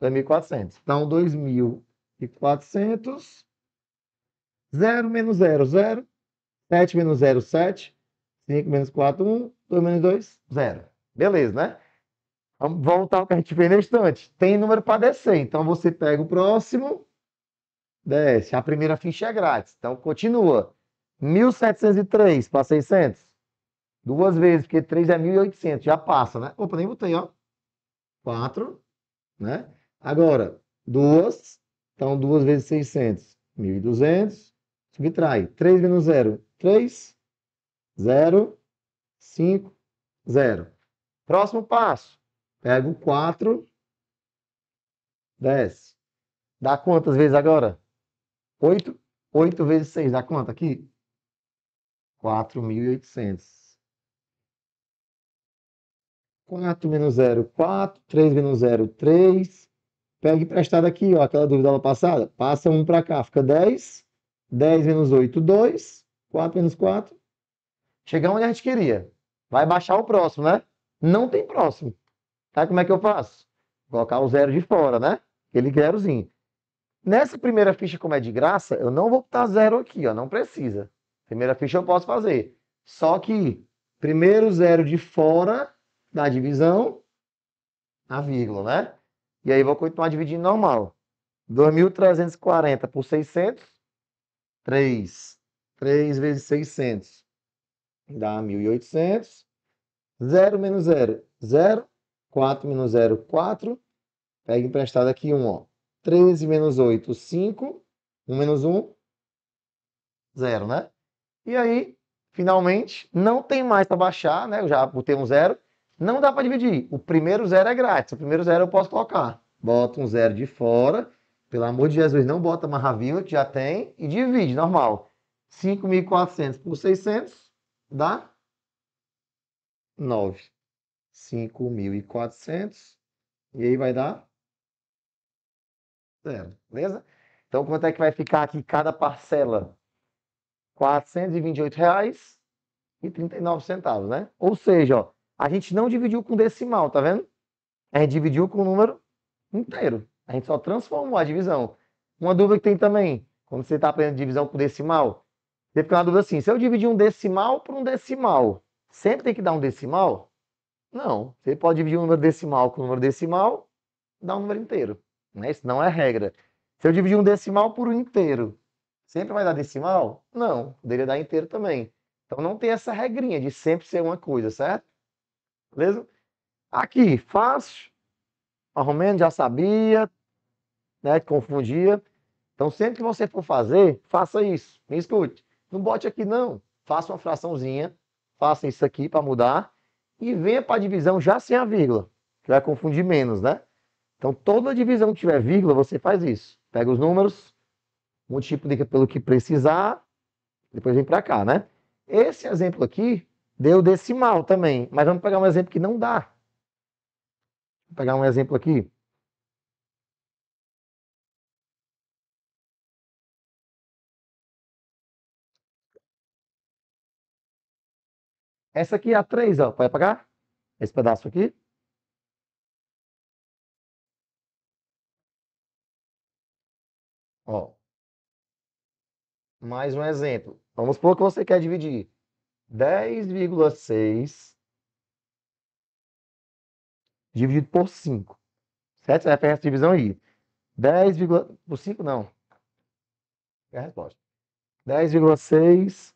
2.400. Então, 2.400. 0 menos 0, 0. 7 menos 0, 7. 5 menos 4, 1. 2 menos 2, 0. Beleza, né? Vamos voltar ao que a gente fez na estante. Tem número para descer. Então, você pega o próximo, desce. A primeira ficha é grátis. Então, continua. 1.703 para 600. Duas vezes, porque 3 é 1.800. Já passa, né? Opa, nem botei, ó. 4, né? Agora, duas, então duas vezes 600, 1.200. Subtrai. 3 menos 0, 3. 0, 5, 0. Próximo passo. Pego 4, desce. Dá quantas vezes agora? 8. 8 vezes 6 dá quanto aqui? 4.800. 4 menos 0, 4. 3 menos 0, 3. Pega emprestado aqui, ó, aquela dúvida lá passada. Passa 1 para cá, fica 10. 10 menos 8, 2. 4 menos 4. Chegamos onde a gente queria. Vai baixar o próximo, né? Não tem próximo. Tá? Como é que eu faço? Vou colocar o zero de fora, né? Aquele zerozinho. Nessa primeira ficha, como é de graça, eu não vou botar zero aqui, ó. Não precisa. Primeira ficha eu posso fazer. Só que primeiro zero de fora da divisão, a vírgula, né? E aí vou continuar dividindo normal. 2.340 por 600, 3. 3 vezes 600 dá 1.800. 0 menos 0, 0. 4 menos 0, 4. Pega emprestado aqui 1, ó. 13 menos 8, 5. 1 menos 1, 0, né? E aí, finalmente, não tem mais para baixar, né? Eu já botei um 0. Não dá para dividir. O primeiro zero é grátis. O primeiro zero eu posso colocar. Bota um zero de fora. Pelo amor de Jesus, não bota Mahavila, que já tem. E divide, normal. 5.400 por 600 dá 9. 5.400. E aí vai dar zero. Beleza? Então, quanto é que vai ficar aqui cada parcela? R$ 428,39, né? Ou seja, ó, a gente não dividiu com decimal, tá vendo? A gente dividiu com o número inteiro. A gente só transformou a divisão. Uma dúvida que tem também, quando você está aprendendo divisão com decimal, você fica uma dúvida assim: se eu dividir um decimal por um decimal, sempre tem que dar um decimal? Não. Você pode dividir um número decimal com um número decimal, dá um número inteiro. Né? Isso não é regra. Se eu dividir um decimal por um inteiro, sempre vai dar decimal? Não. Poderia dar inteiro também. Então não tem essa regrinha de sempre ser uma coisa, certo? Beleza? Aqui, fácil. arrumando já sabia, né? Confundia. Então, sempre que você for fazer, faça isso. Me escute. Não bote aqui, não. Faça uma fraçãozinha. Faça isso aqui para mudar. E venha para a divisão já sem a vírgula. Que vai confundir menos, né? Então, toda divisão que tiver vírgula, você faz isso. Pega os números, multiplica pelo que precisar, depois vem para cá, né? Esse exemplo aqui deu decimal também. Mas vamos pegar um exemplo que não dá. Vou pegar um exemplo aqui. Essa aqui é a 3, ó. Pode apagar? Esse pedaço aqui. Ó. Mais um exemplo. Vamos supor que você quer dividir 10,6 dividido por 5. Certo? Você vai pegar essa divisão aí. 10, por 5 não. É a resposta. 10,6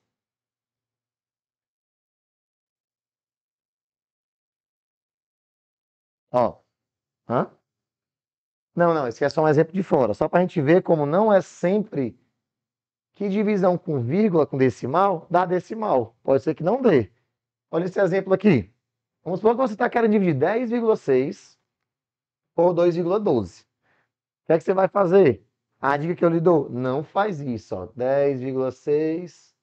Ó. Hã? Não, não, esse é só um exemplo de fora, só para a gente ver como não é sempre que divisão com vírgula, com decimal, dá decimal. Pode ser que não dê. Olha esse exemplo aqui. Vamos supor que você está querendo dividir 10,6 por 2,12. O que é que você vai fazer? A dica que eu lhe dou, não faz isso. 10,6.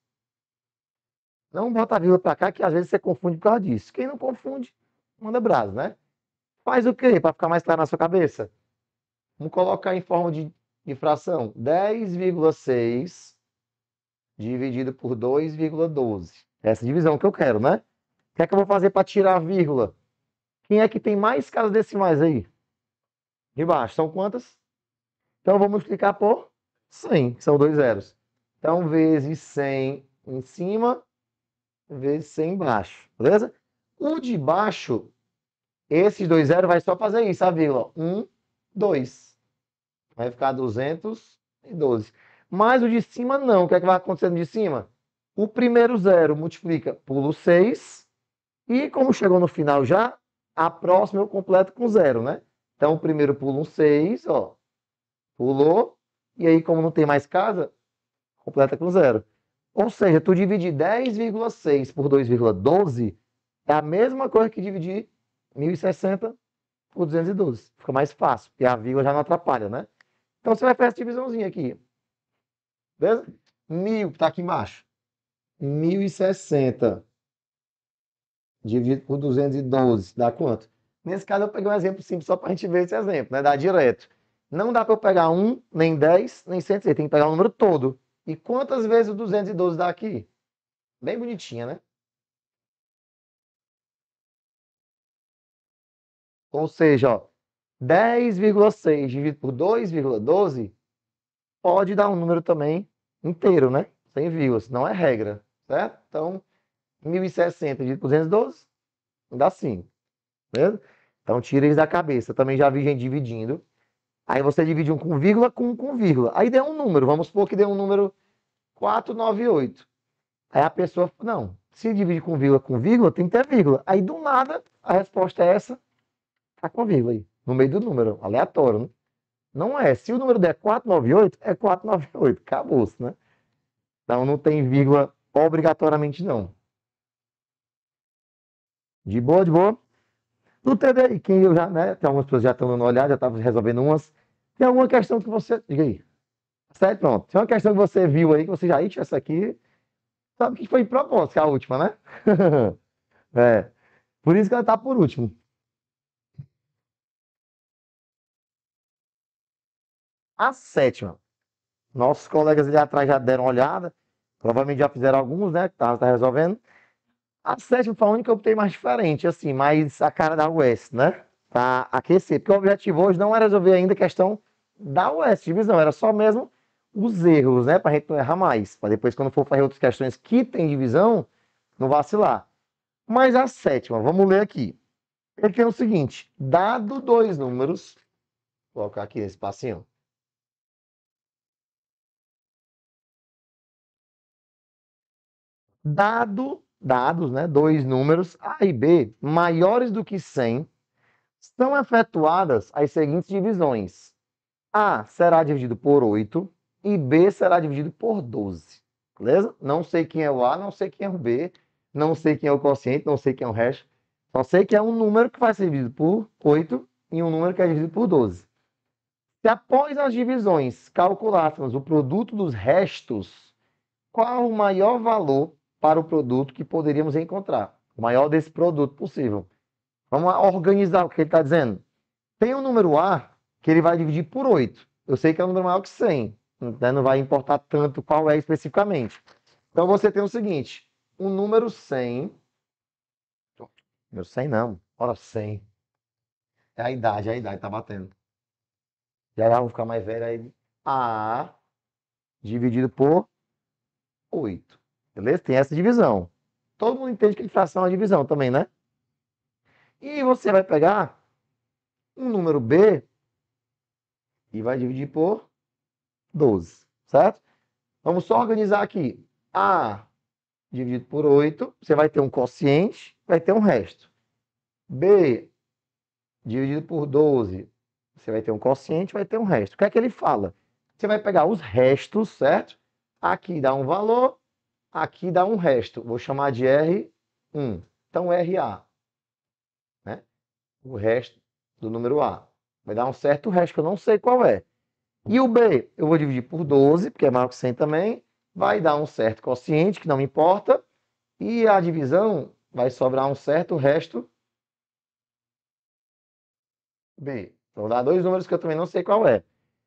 Não bota a vírgula para cá, que às vezes você confunde por causa disso. Quem não confunde, manda brasa, né? Faz o quê para ficar mais claro na sua cabeça? Vamos colocar em forma de, de fração. 10,6 dividido por 2,12. É essa divisão que eu quero, né? O que é que eu vou fazer para tirar a vírgula? Quem é que tem mais casas decimais aí? De baixo. São quantas? Então, vamos multiplicar por 100, que são dois zeros. Então, vezes 100 em cima, vezes 100 embaixo. Beleza? O de baixo, esses dois zeros vai só fazer isso, a vírgula. 1, 2. Vai ficar 212. Mas o de cima não. O que é que vai acontecer no de cima? O primeiro zero multiplica pulo 6. E como chegou no final já, a próxima eu completo com zero, né? Então, o primeiro pulo um 6, ó. Pulou. E aí, como não tem mais casa, completa com zero. Ou seja, tu dividir 10,6 por 2,12 é a mesma coisa que dividir 1060 por 212. Fica mais fácil, porque a vírgula já não atrapalha, né? Então, você vai fazer essa divisãozinha aqui. Beleza? 1000, que está aqui embaixo. 1060 dividido por 212, dá quanto? Nesse caso, eu peguei um exemplo simples só para a gente ver esse exemplo, né? Dá direto. Não dá para eu pegar 1, nem 10, nem 106. Tem que pegar o número todo. E quantas vezes o 212 dá aqui? Bem bonitinha, né? Ou seja, 10,6 dividido por 2,12 pode dar um número também inteiro, né? Sem vírgula, não é regra, certo? Então, 1060 de 212 dá 5, beleza? Então, tira eles da cabeça. Também já vi gente dividindo. Aí você divide um com vírgula com um com vírgula. Aí deu um número, vamos supor que deu um número 498. Aí a pessoa, não, se divide com vírgula com vírgula, tem que ter vírgula. Aí do nada, a resposta é essa, tá com vírgula aí, no meio do número, aleatório, né? Não é. Se o número der 498, é 498. Acabou-se, né? Então não tem vírgula obrigatoriamente, não. De boa, de boa. No TDI, quem eu já, né? Tem algumas pessoas já estão dando uma olhada, já estavam resolvendo umas. Tem alguma questão que você. Diga aí. Tá certo, pronto. Tem uma questão que você viu aí, que você já, ixi, essa aqui. Sabe que foi proposta propósito, que é a última, né? *laughs* é. Por isso que ela tá por último. a sétima. Nossos colegas ali atrás já deram uma olhada, provavelmente já fizeram alguns, né? Que tá, tá resolvendo. A sétima foi a única que eu optei mais diferente, assim, mais a cara da US, né? Pra aquecer. Porque o objetivo hoje não era é resolver ainda a questão da US divisão, era só mesmo os erros, né? Pra gente não errar mais. Pra depois, quando for fazer outras questões que tem divisão, não vacilar. Mas a sétima, vamos ler aqui. Ele é o seguinte: dado dois números, vou colocar aqui nesse passinho, dado, dados, né, dois números A e B maiores do que 100, são efetuadas as seguintes divisões. A será dividido por 8 e B será dividido por 12. Beleza? Não sei quem é o A, não sei quem é o B, não sei quem é o quociente, não sei quem é o resto. Só sei que é um número que vai ser dividido por 8 e um número que é dividido por 12. Se após as divisões calculássemos o produto dos restos, qual o maior valor para o produto que poderíamos encontrar. O maior desse produto possível. Vamos organizar o que ele está dizendo. Tem um número A que ele vai dividir por 8. Eu sei que é um número maior que 100. Né? Não vai importar tanto qual é especificamente. Então você tem o seguinte: um número 100. Número 100 não. Ora, 100. É a idade, é a idade, está batendo. Já vamos ficar mais velho aí. A dividido por 8. Beleza? Tem essa divisão. Todo mundo entende que fração é divisão também, né? E você vai pegar um número B e vai dividir por 12, certo? Vamos só organizar aqui. A dividido por 8, você vai ter um quociente, vai ter um resto. B dividido por 12, você vai ter um quociente, vai ter um resto. O que é que ele fala? Você vai pegar os restos, certo? Aqui dá um valor, Aqui dá um resto, vou chamar de R1. Então, RA. Né? O resto do número A. Vai dar um certo resto que eu não sei qual é. E o B, eu vou dividir por 12, porque é maior que 100 também. Vai dar um certo quociente, que não me importa. E a divisão vai sobrar um certo resto B. Então dá dois números que eu também não sei qual é.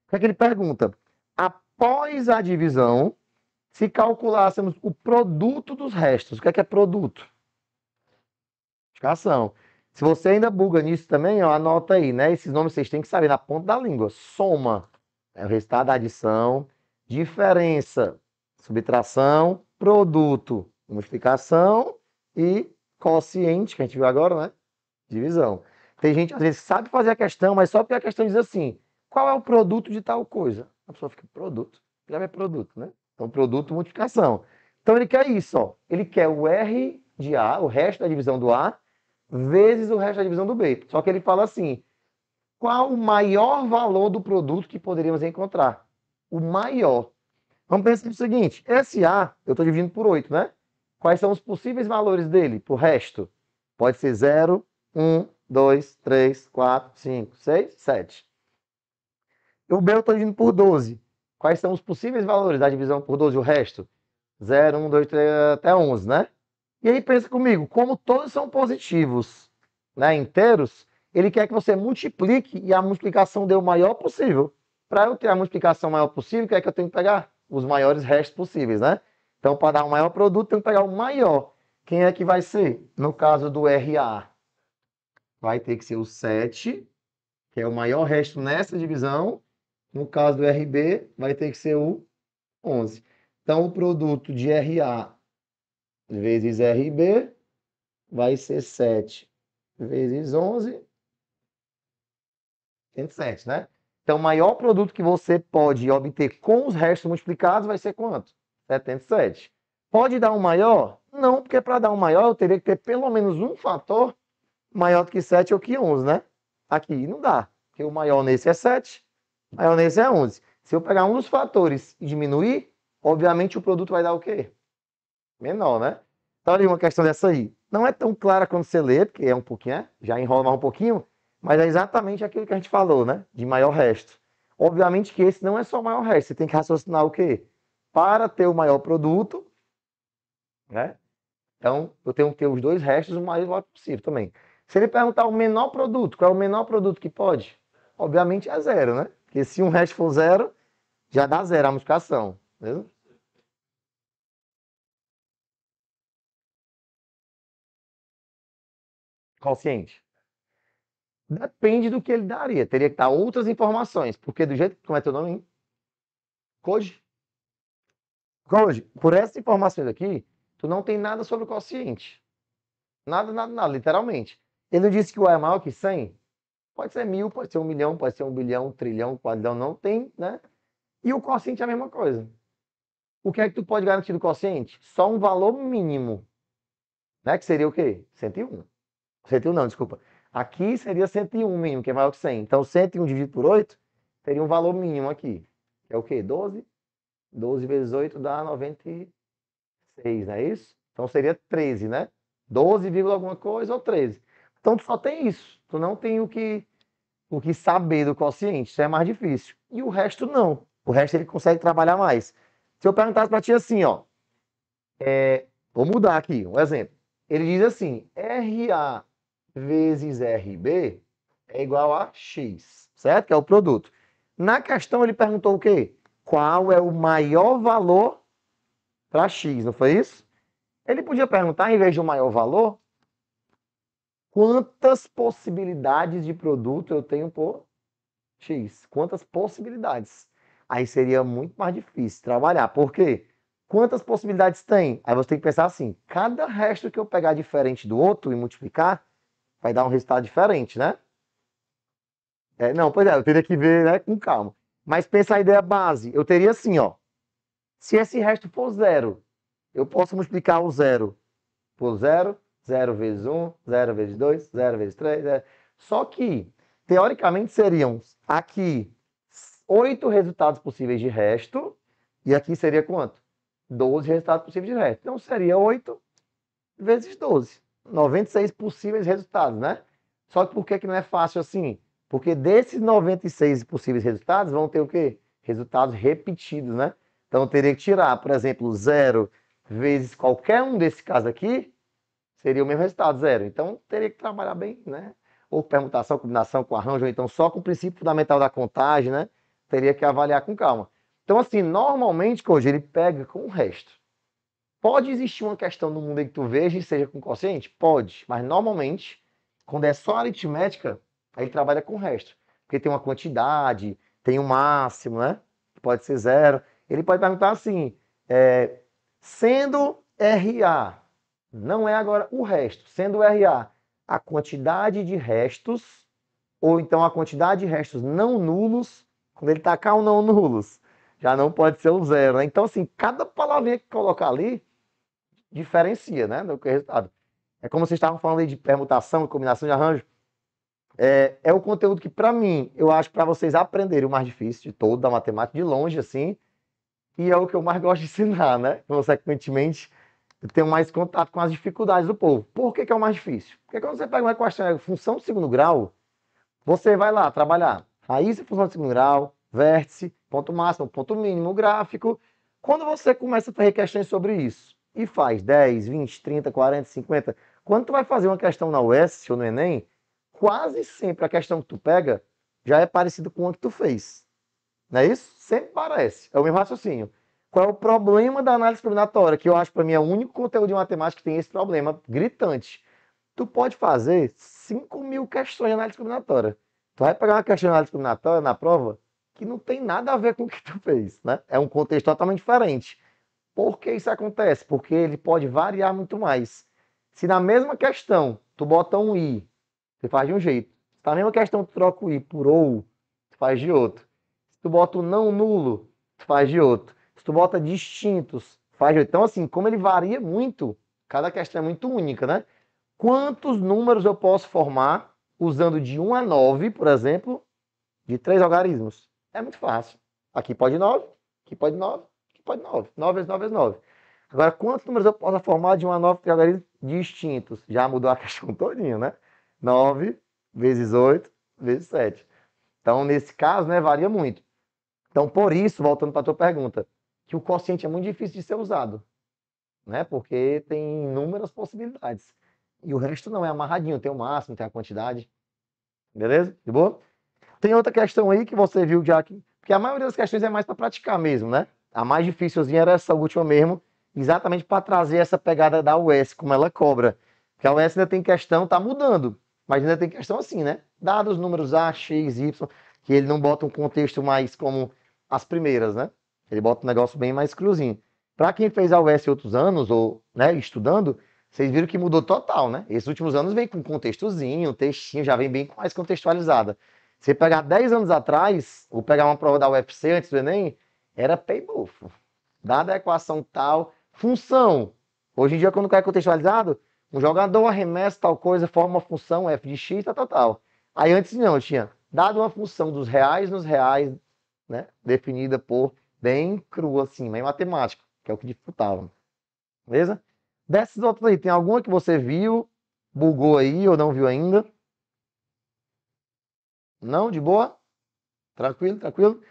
O que é que ele pergunta? Após a divisão, se calculássemos o produto dos restos, o que é, que é produto? Multiplicação. Se você ainda buga nisso também, ó, anota aí, né? Esses nomes vocês têm que saber na ponta da língua. Soma é o resultado da adição, diferença, subtração, produto, multiplicação e quociente, que a gente viu agora, né? Divisão. Tem gente, às vezes, que sabe fazer a questão, mas só porque a questão diz assim, qual é o produto de tal coisa? A pessoa fica, produto? Já é produto, né? Então, produto multiplicação. Então, ele quer isso, ó. Ele quer o R de A, o resto da divisão do A, vezes o resto da divisão do B. Só que ele fala assim, qual o maior valor do produto que poderíamos encontrar? O maior. Vamos pensar no seguinte, esse A, eu estou dividindo por 8, né? Quais são os possíveis valores dele para o resto? Pode ser 0, 1, 2, 3, 4, 5, 6, 7. O B eu estou dividindo por 12. Quais são os possíveis valores da divisão por 12 o resto? 0, 1, 2, 3, até 11, né? E aí pensa comigo, como todos são positivos, né, inteiros, ele quer que você multiplique e a multiplicação dê o maior possível. Para eu ter a multiplicação maior possível, o que é que eu tenho que pegar? Os maiores restos possíveis, né? Então, para dar o maior produto, tenho que pegar o maior. Quem é que vai ser? No caso do RA, vai ter que ser o 7, que é o maior resto nessa divisão, no caso do RB, vai ter que ser o 11. Então, o produto de RA vezes RB vai ser 7 vezes 11, 107, né? Então, o maior produto que você pode obter com os restos multiplicados vai ser quanto? 77. Pode dar um maior? Não, porque para dar um maior eu teria que ter pelo menos um fator maior do que 7 ou que 11, né? Aqui não dá, porque o maior nesse é 7 maior ionese é 11. Se eu pegar um dos fatores e diminuir, obviamente o produto vai dar o quê? Menor, né? Então, ali uma questão dessa aí. Não é tão clara quando você lê, porque é um pouquinho, né? já enrola mais um pouquinho, mas é exatamente aquilo que a gente falou, né? De maior resto. Obviamente que esse não é só o maior resto, você tem que raciocinar o quê? Para ter o maior produto, né? Então, eu tenho que ter os dois restos o mais logo possível também. Se ele perguntar o menor produto, qual é o menor produto que pode? Obviamente é zero, né? Porque se um resto for zero, já dá zero a multiplicação. Entendeu? Consciente. Depende do que ele daria. Teria que dar outras informações. Porque do jeito. Como é teu nome? Hein? Code. Code. Por essas informações aqui, tu não tem nada sobre o quociente. Nada, nada, nada, literalmente. Ele não disse que o A é maior que 100? Pode ser mil, pode ser um milhão, pode ser um bilhão, um trilhão, um quadrão, não tem, né? E o quociente é a mesma coisa. O que é que tu pode garantir do quociente? Só um valor mínimo. Né? Que seria o quê? 101. 101 não, desculpa. Aqui seria 101 mínimo, que é maior que 100. Então, 101 dividido por 8 teria um valor mínimo aqui. Que é o quê? 12. 12 vezes 8 dá 96, não é isso? Então, seria 13, né? 12, alguma coisa ou 13. Então tu só tem isso. Tu não tem o que o que saber do quociente, isso é mais difícil. E o resto não. O resto ele consegue trabalhar mais. Se eu perguntasse para ti assim, ó, é, vou mudar aqui, um exemplo. Ele diz assim: RA vezes RB é igual a X, certo? Que é o produto. Na questão ele perguntou o quê? Qual é o maior valor para X, não foi isso? Ele podia perguntar, em vez de o um maior valor, quantas possibilidades de produto eu tenho por X? Quantas possibilidades? Aí seria muito mais difícil trabalhar. Por quê? Quantas possibilidades tem? Aí você tem que pensar assim: cada resto que eu pegar diferente do outro e multiplicar, vai dar um resultado diferente, né? É, não, pois é, eu teria que ver né, com calma. Mas pensar a ideia base. Eu teria assim, ó. Se esse resto for zero, eu posso multiplicar o zero por zero, 0 vezes 1, 0 vezes 2, 0 vezes 3. 0. Só que, teoricamente, seriam aqui 8 resultados possíveis de resto, e aqui seria quanto? 12 resultados possíveis de resto. Então seria 8 vezes 12. 96 possíveis resultados, né? Só que por que, que não é fácil assim? Porque desses 96 possíveis resultados vão ter o quê? Resultados repetidos, né? Então teria que tirar, por exemplo, 0 vezes qualquer um desse caso aqui, seria o mesmo resultado, zero. Então, teria que trabalhar bem, né? Ou permutação, combinação com arranjo, ou então só com o princípio fundamental da contagem, né? Teria que avaliar com calma. Então, assim, normalmente, Corrigir, ele pega com o resto. Pode existir uma questão no mundo em que tu veja e seja com quociente? Pode. Mas, normalmente, quando é só aritmética, aí ele trabalha com o resto. Porque tem uma quantidade, tem um máximo, né? Pode ser zero. Ele pode perguntar assim, é, sendo RA não é agora o resto. Sendo RA a quantidade de restos, ou então a quantidade de restos não nulos, quando ele tacar um não nulos, já não pode ser o zero. Né? Então, assim, cada palavrinha que colocar ali diferencia, né? Do resultado. É como vocês estavam falando aí de permutação, combinação de arranjo. É, é o conteúdo que, para mim, eu acho para vocês aprenderem o mais difícil de todo, da matemática, de longe, assim. E é o que eu mais gosto de ensinar, né? Consequentemente, eu tenho mais contato com as dificuldades do povo. Por que, que é o mais difícil? Porque quando você pega uma equação de função de segundo grau, você vai lá trabalhar raiz e função de segundo grau, vértice, ponto máximo, ponto mínimo, gráfico. Quando você começa a fazer questões sobre isso e faz 10, 20, 30, 40, 50, quando tu vai fazer uma questão na UES ou no Enem, quase sempre a questão que tu pega já é parecida com a que tu fez. Não é isso? Sempre parece. É o mesmo raciocínio qual é o problema da análise combinatória, que eu acho para mim é o único conteúdo de matemática que tem esse problema gritante. Tu pode fazer 5 mil questões de análise combinatória. Tu vai pegar uma questão de análise combinatória na prova que não tem nada a ver com o que tu fez, né? É um contexto totalmente diferente. Por que isso acontece? Porque ele pode variar muito mais. Se na mesma questão tu bota um i, tu faz de um jeito. Se na mesma questão tu troca o i por ou, tu faz de outro. Se tu bota o um não nulo, tu faz de outro se tu bota distintos, faz. oito. Então, assim, como ele varia muito, cada questão é muito única, né? Quantos números eu posso formar usando de 1 a 9, por exemplo, de três algarismos? É muito fácil. Aqui pode 9, aqui pode 9, aqui pode 9. 9 vezes 9 vezes 9. Agora, quantos números eu posso formar de 1 a 9 três algarismos distintos? Já mudou a *laughs* questão todinha, né? 9 vezes 8 vezes 7. Então, nesse caso, né, varia muito. Então, por isso, voltando para a tua pergunta, que o consciente é muito difícil de ser usado, né? Porque tem inúmeras possibilidades. E o resto não é amarradinho, tem o máximo, tem a quantidade. Beleza? De boa? Tem outra questão aí que você viu já que porque a maioria das questões é mais para praticar mesmo, né? A mais difícilzinha era essa última mesmo, exatamente para trazer essa pegada da US, como ela cobra. Porque a US ainda tem questão, tá mudando, mas ainda tem questão assim, né? Dados, números A, X, Y, que ele não bota um contexto mais como as primeiras, né? Ele bota um negócio bem mais cruzinho. Para quem fez a UES outros anos, ou né, estudando, vocês viram que mudou total, né? Esses últimos anos vem com contextozinho, textinho, já vem bem mais contextualizada. Você pegar 10 anos atrás, ou pegar uma prova da UFC antes do Enem, era peibufo. Dada a equação tal, função. Hoje em dia, quando cai contextualizado, um jogador arremessa tal coisa, forma uma função f de x, tal, tal, tal. Aí antes não, tinha dado uma função dos reais nos reais, né? Definida por bem cru, assim, bem matemático, que é o que disputavam. Beleza? Dessas outras aí, tem alguma que você viu, bugou aí ou não viu ainda? Não? De boa? Tranquilo, tranquilo?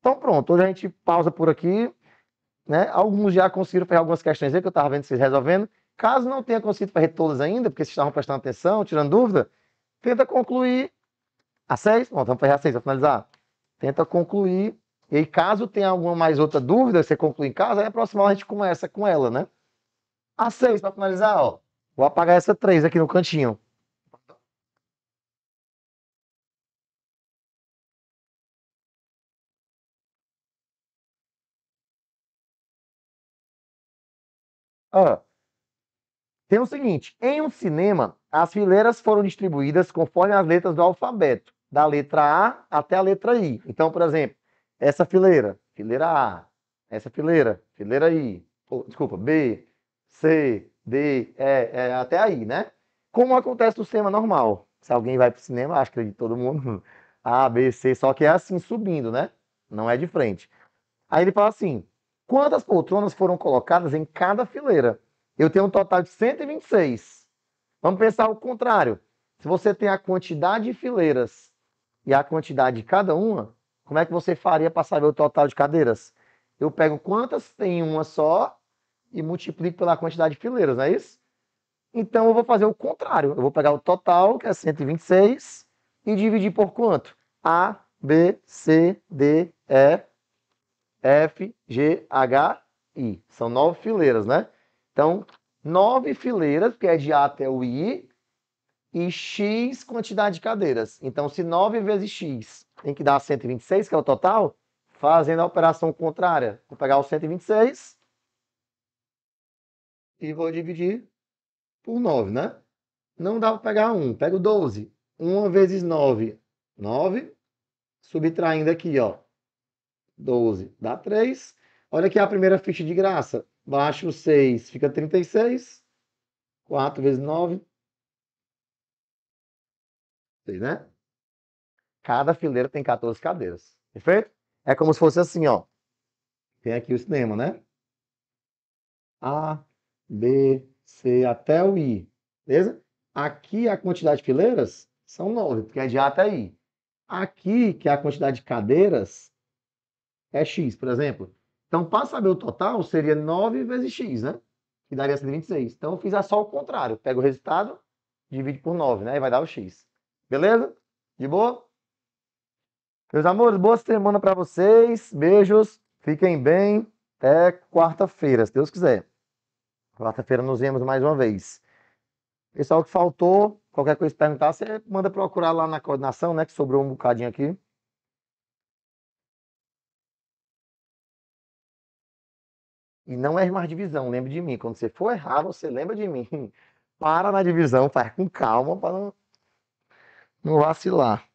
Então pronto, hoje a gente pausa por aqui. Né? Alguns já conseguiram fazer algumas questões aí que eu estava vendo vocês resolvendo. Caso não tenha conseguido fazer todas ainda, porque vocês estavam prestando atenção, tirando dúvida, tenta concluir a 6. Bom, vamos fazer a 6 para finalizar. Tenta concluir e caso tenha alguma mais outra dúvida, você conclui em casa, aí a próxima aula a gente começa com ela, né? A 6, para finalizar, ó. Vou apagar essa 3 aqui no cantinho. Ah, tem o seguinte: em um cinema, as fileiras foram distribuídas conforme as letras do alfabeto, da letra A até a letra I. Então, por exemplo, essa fileira, fileira A, essa fileira, fileira I, desculpa, B, C, D, E, até aí, né? Como acontece no cinema normal. Se alguém vai para o cinema, acho que é de todo mundo, *laughs* A, B, C, só que é assim, subindo, né? Não é de frente. Aí ele fala assim, quantas poltronas foram colocadas em cada fileira? Eu tenho um total de 126. Vamos pensar o contrário. Se você tem a quantidade de fileiras e a quantidade de cada uma, como é que você faria para saber o total de cadeiras? Eu pego quantas tem uma só e multiplico pela quantidade de fileiras, não é isso? Então eu vou fazer o contrário. Eu vou pegar o total, que é 126, e dividir por quanto? A, B, C, D, E, F, G, H, I. São nove fileiras, né? Então, nove fileiras, que é de A até o I, e X quantidade de cadeiras. Então, se 9 vezes X tem que dar 126, que é o total, fazendo a operação contrária. Vou pegar o 126 e vou dividir por 9, né? Não dá para pegar 1, pego 12. 1 vezes 9, 9. Subtraindo aqui, ó, 12 dá 3. Olha aqui a primeira ficha de graça. Baixo 6, fica 36. 4 vezes 9. 6, né? Cada fileira tem 14 cadeiras. Perfeito? É como se fosse assim, ó. Tem aqui o cinema, né? A, B, C até o I. Beleza? Aqui a quantidade de fileiras são 9, porque é de A até I. Aqui, que é a quantidade de cadeiras, é X, por exemplo. Então, para saber o total, seria 9 vezes X, né? Que daria 126. Então, eu fiz só o contrário. Pego o resultado, divide por 9, né? E vai dar o X. Beleza? De boa? Meus amores, boa semana para vocês. Beijos. Fiquem bem. Até quarta-feira, se Deus quiser. Quarta-feira nos vemos mais uma vez. Pessoal que faltou, qualquer coisa perguntar, você manda procurar lá na coordenação, né? Que sobrou um bocadinho aqui. E não erre mais divisão, lembre de mim. Quando você for errar, você lembra de mim. *laughs* Para na divisão, faz com calma para não, não vacilar.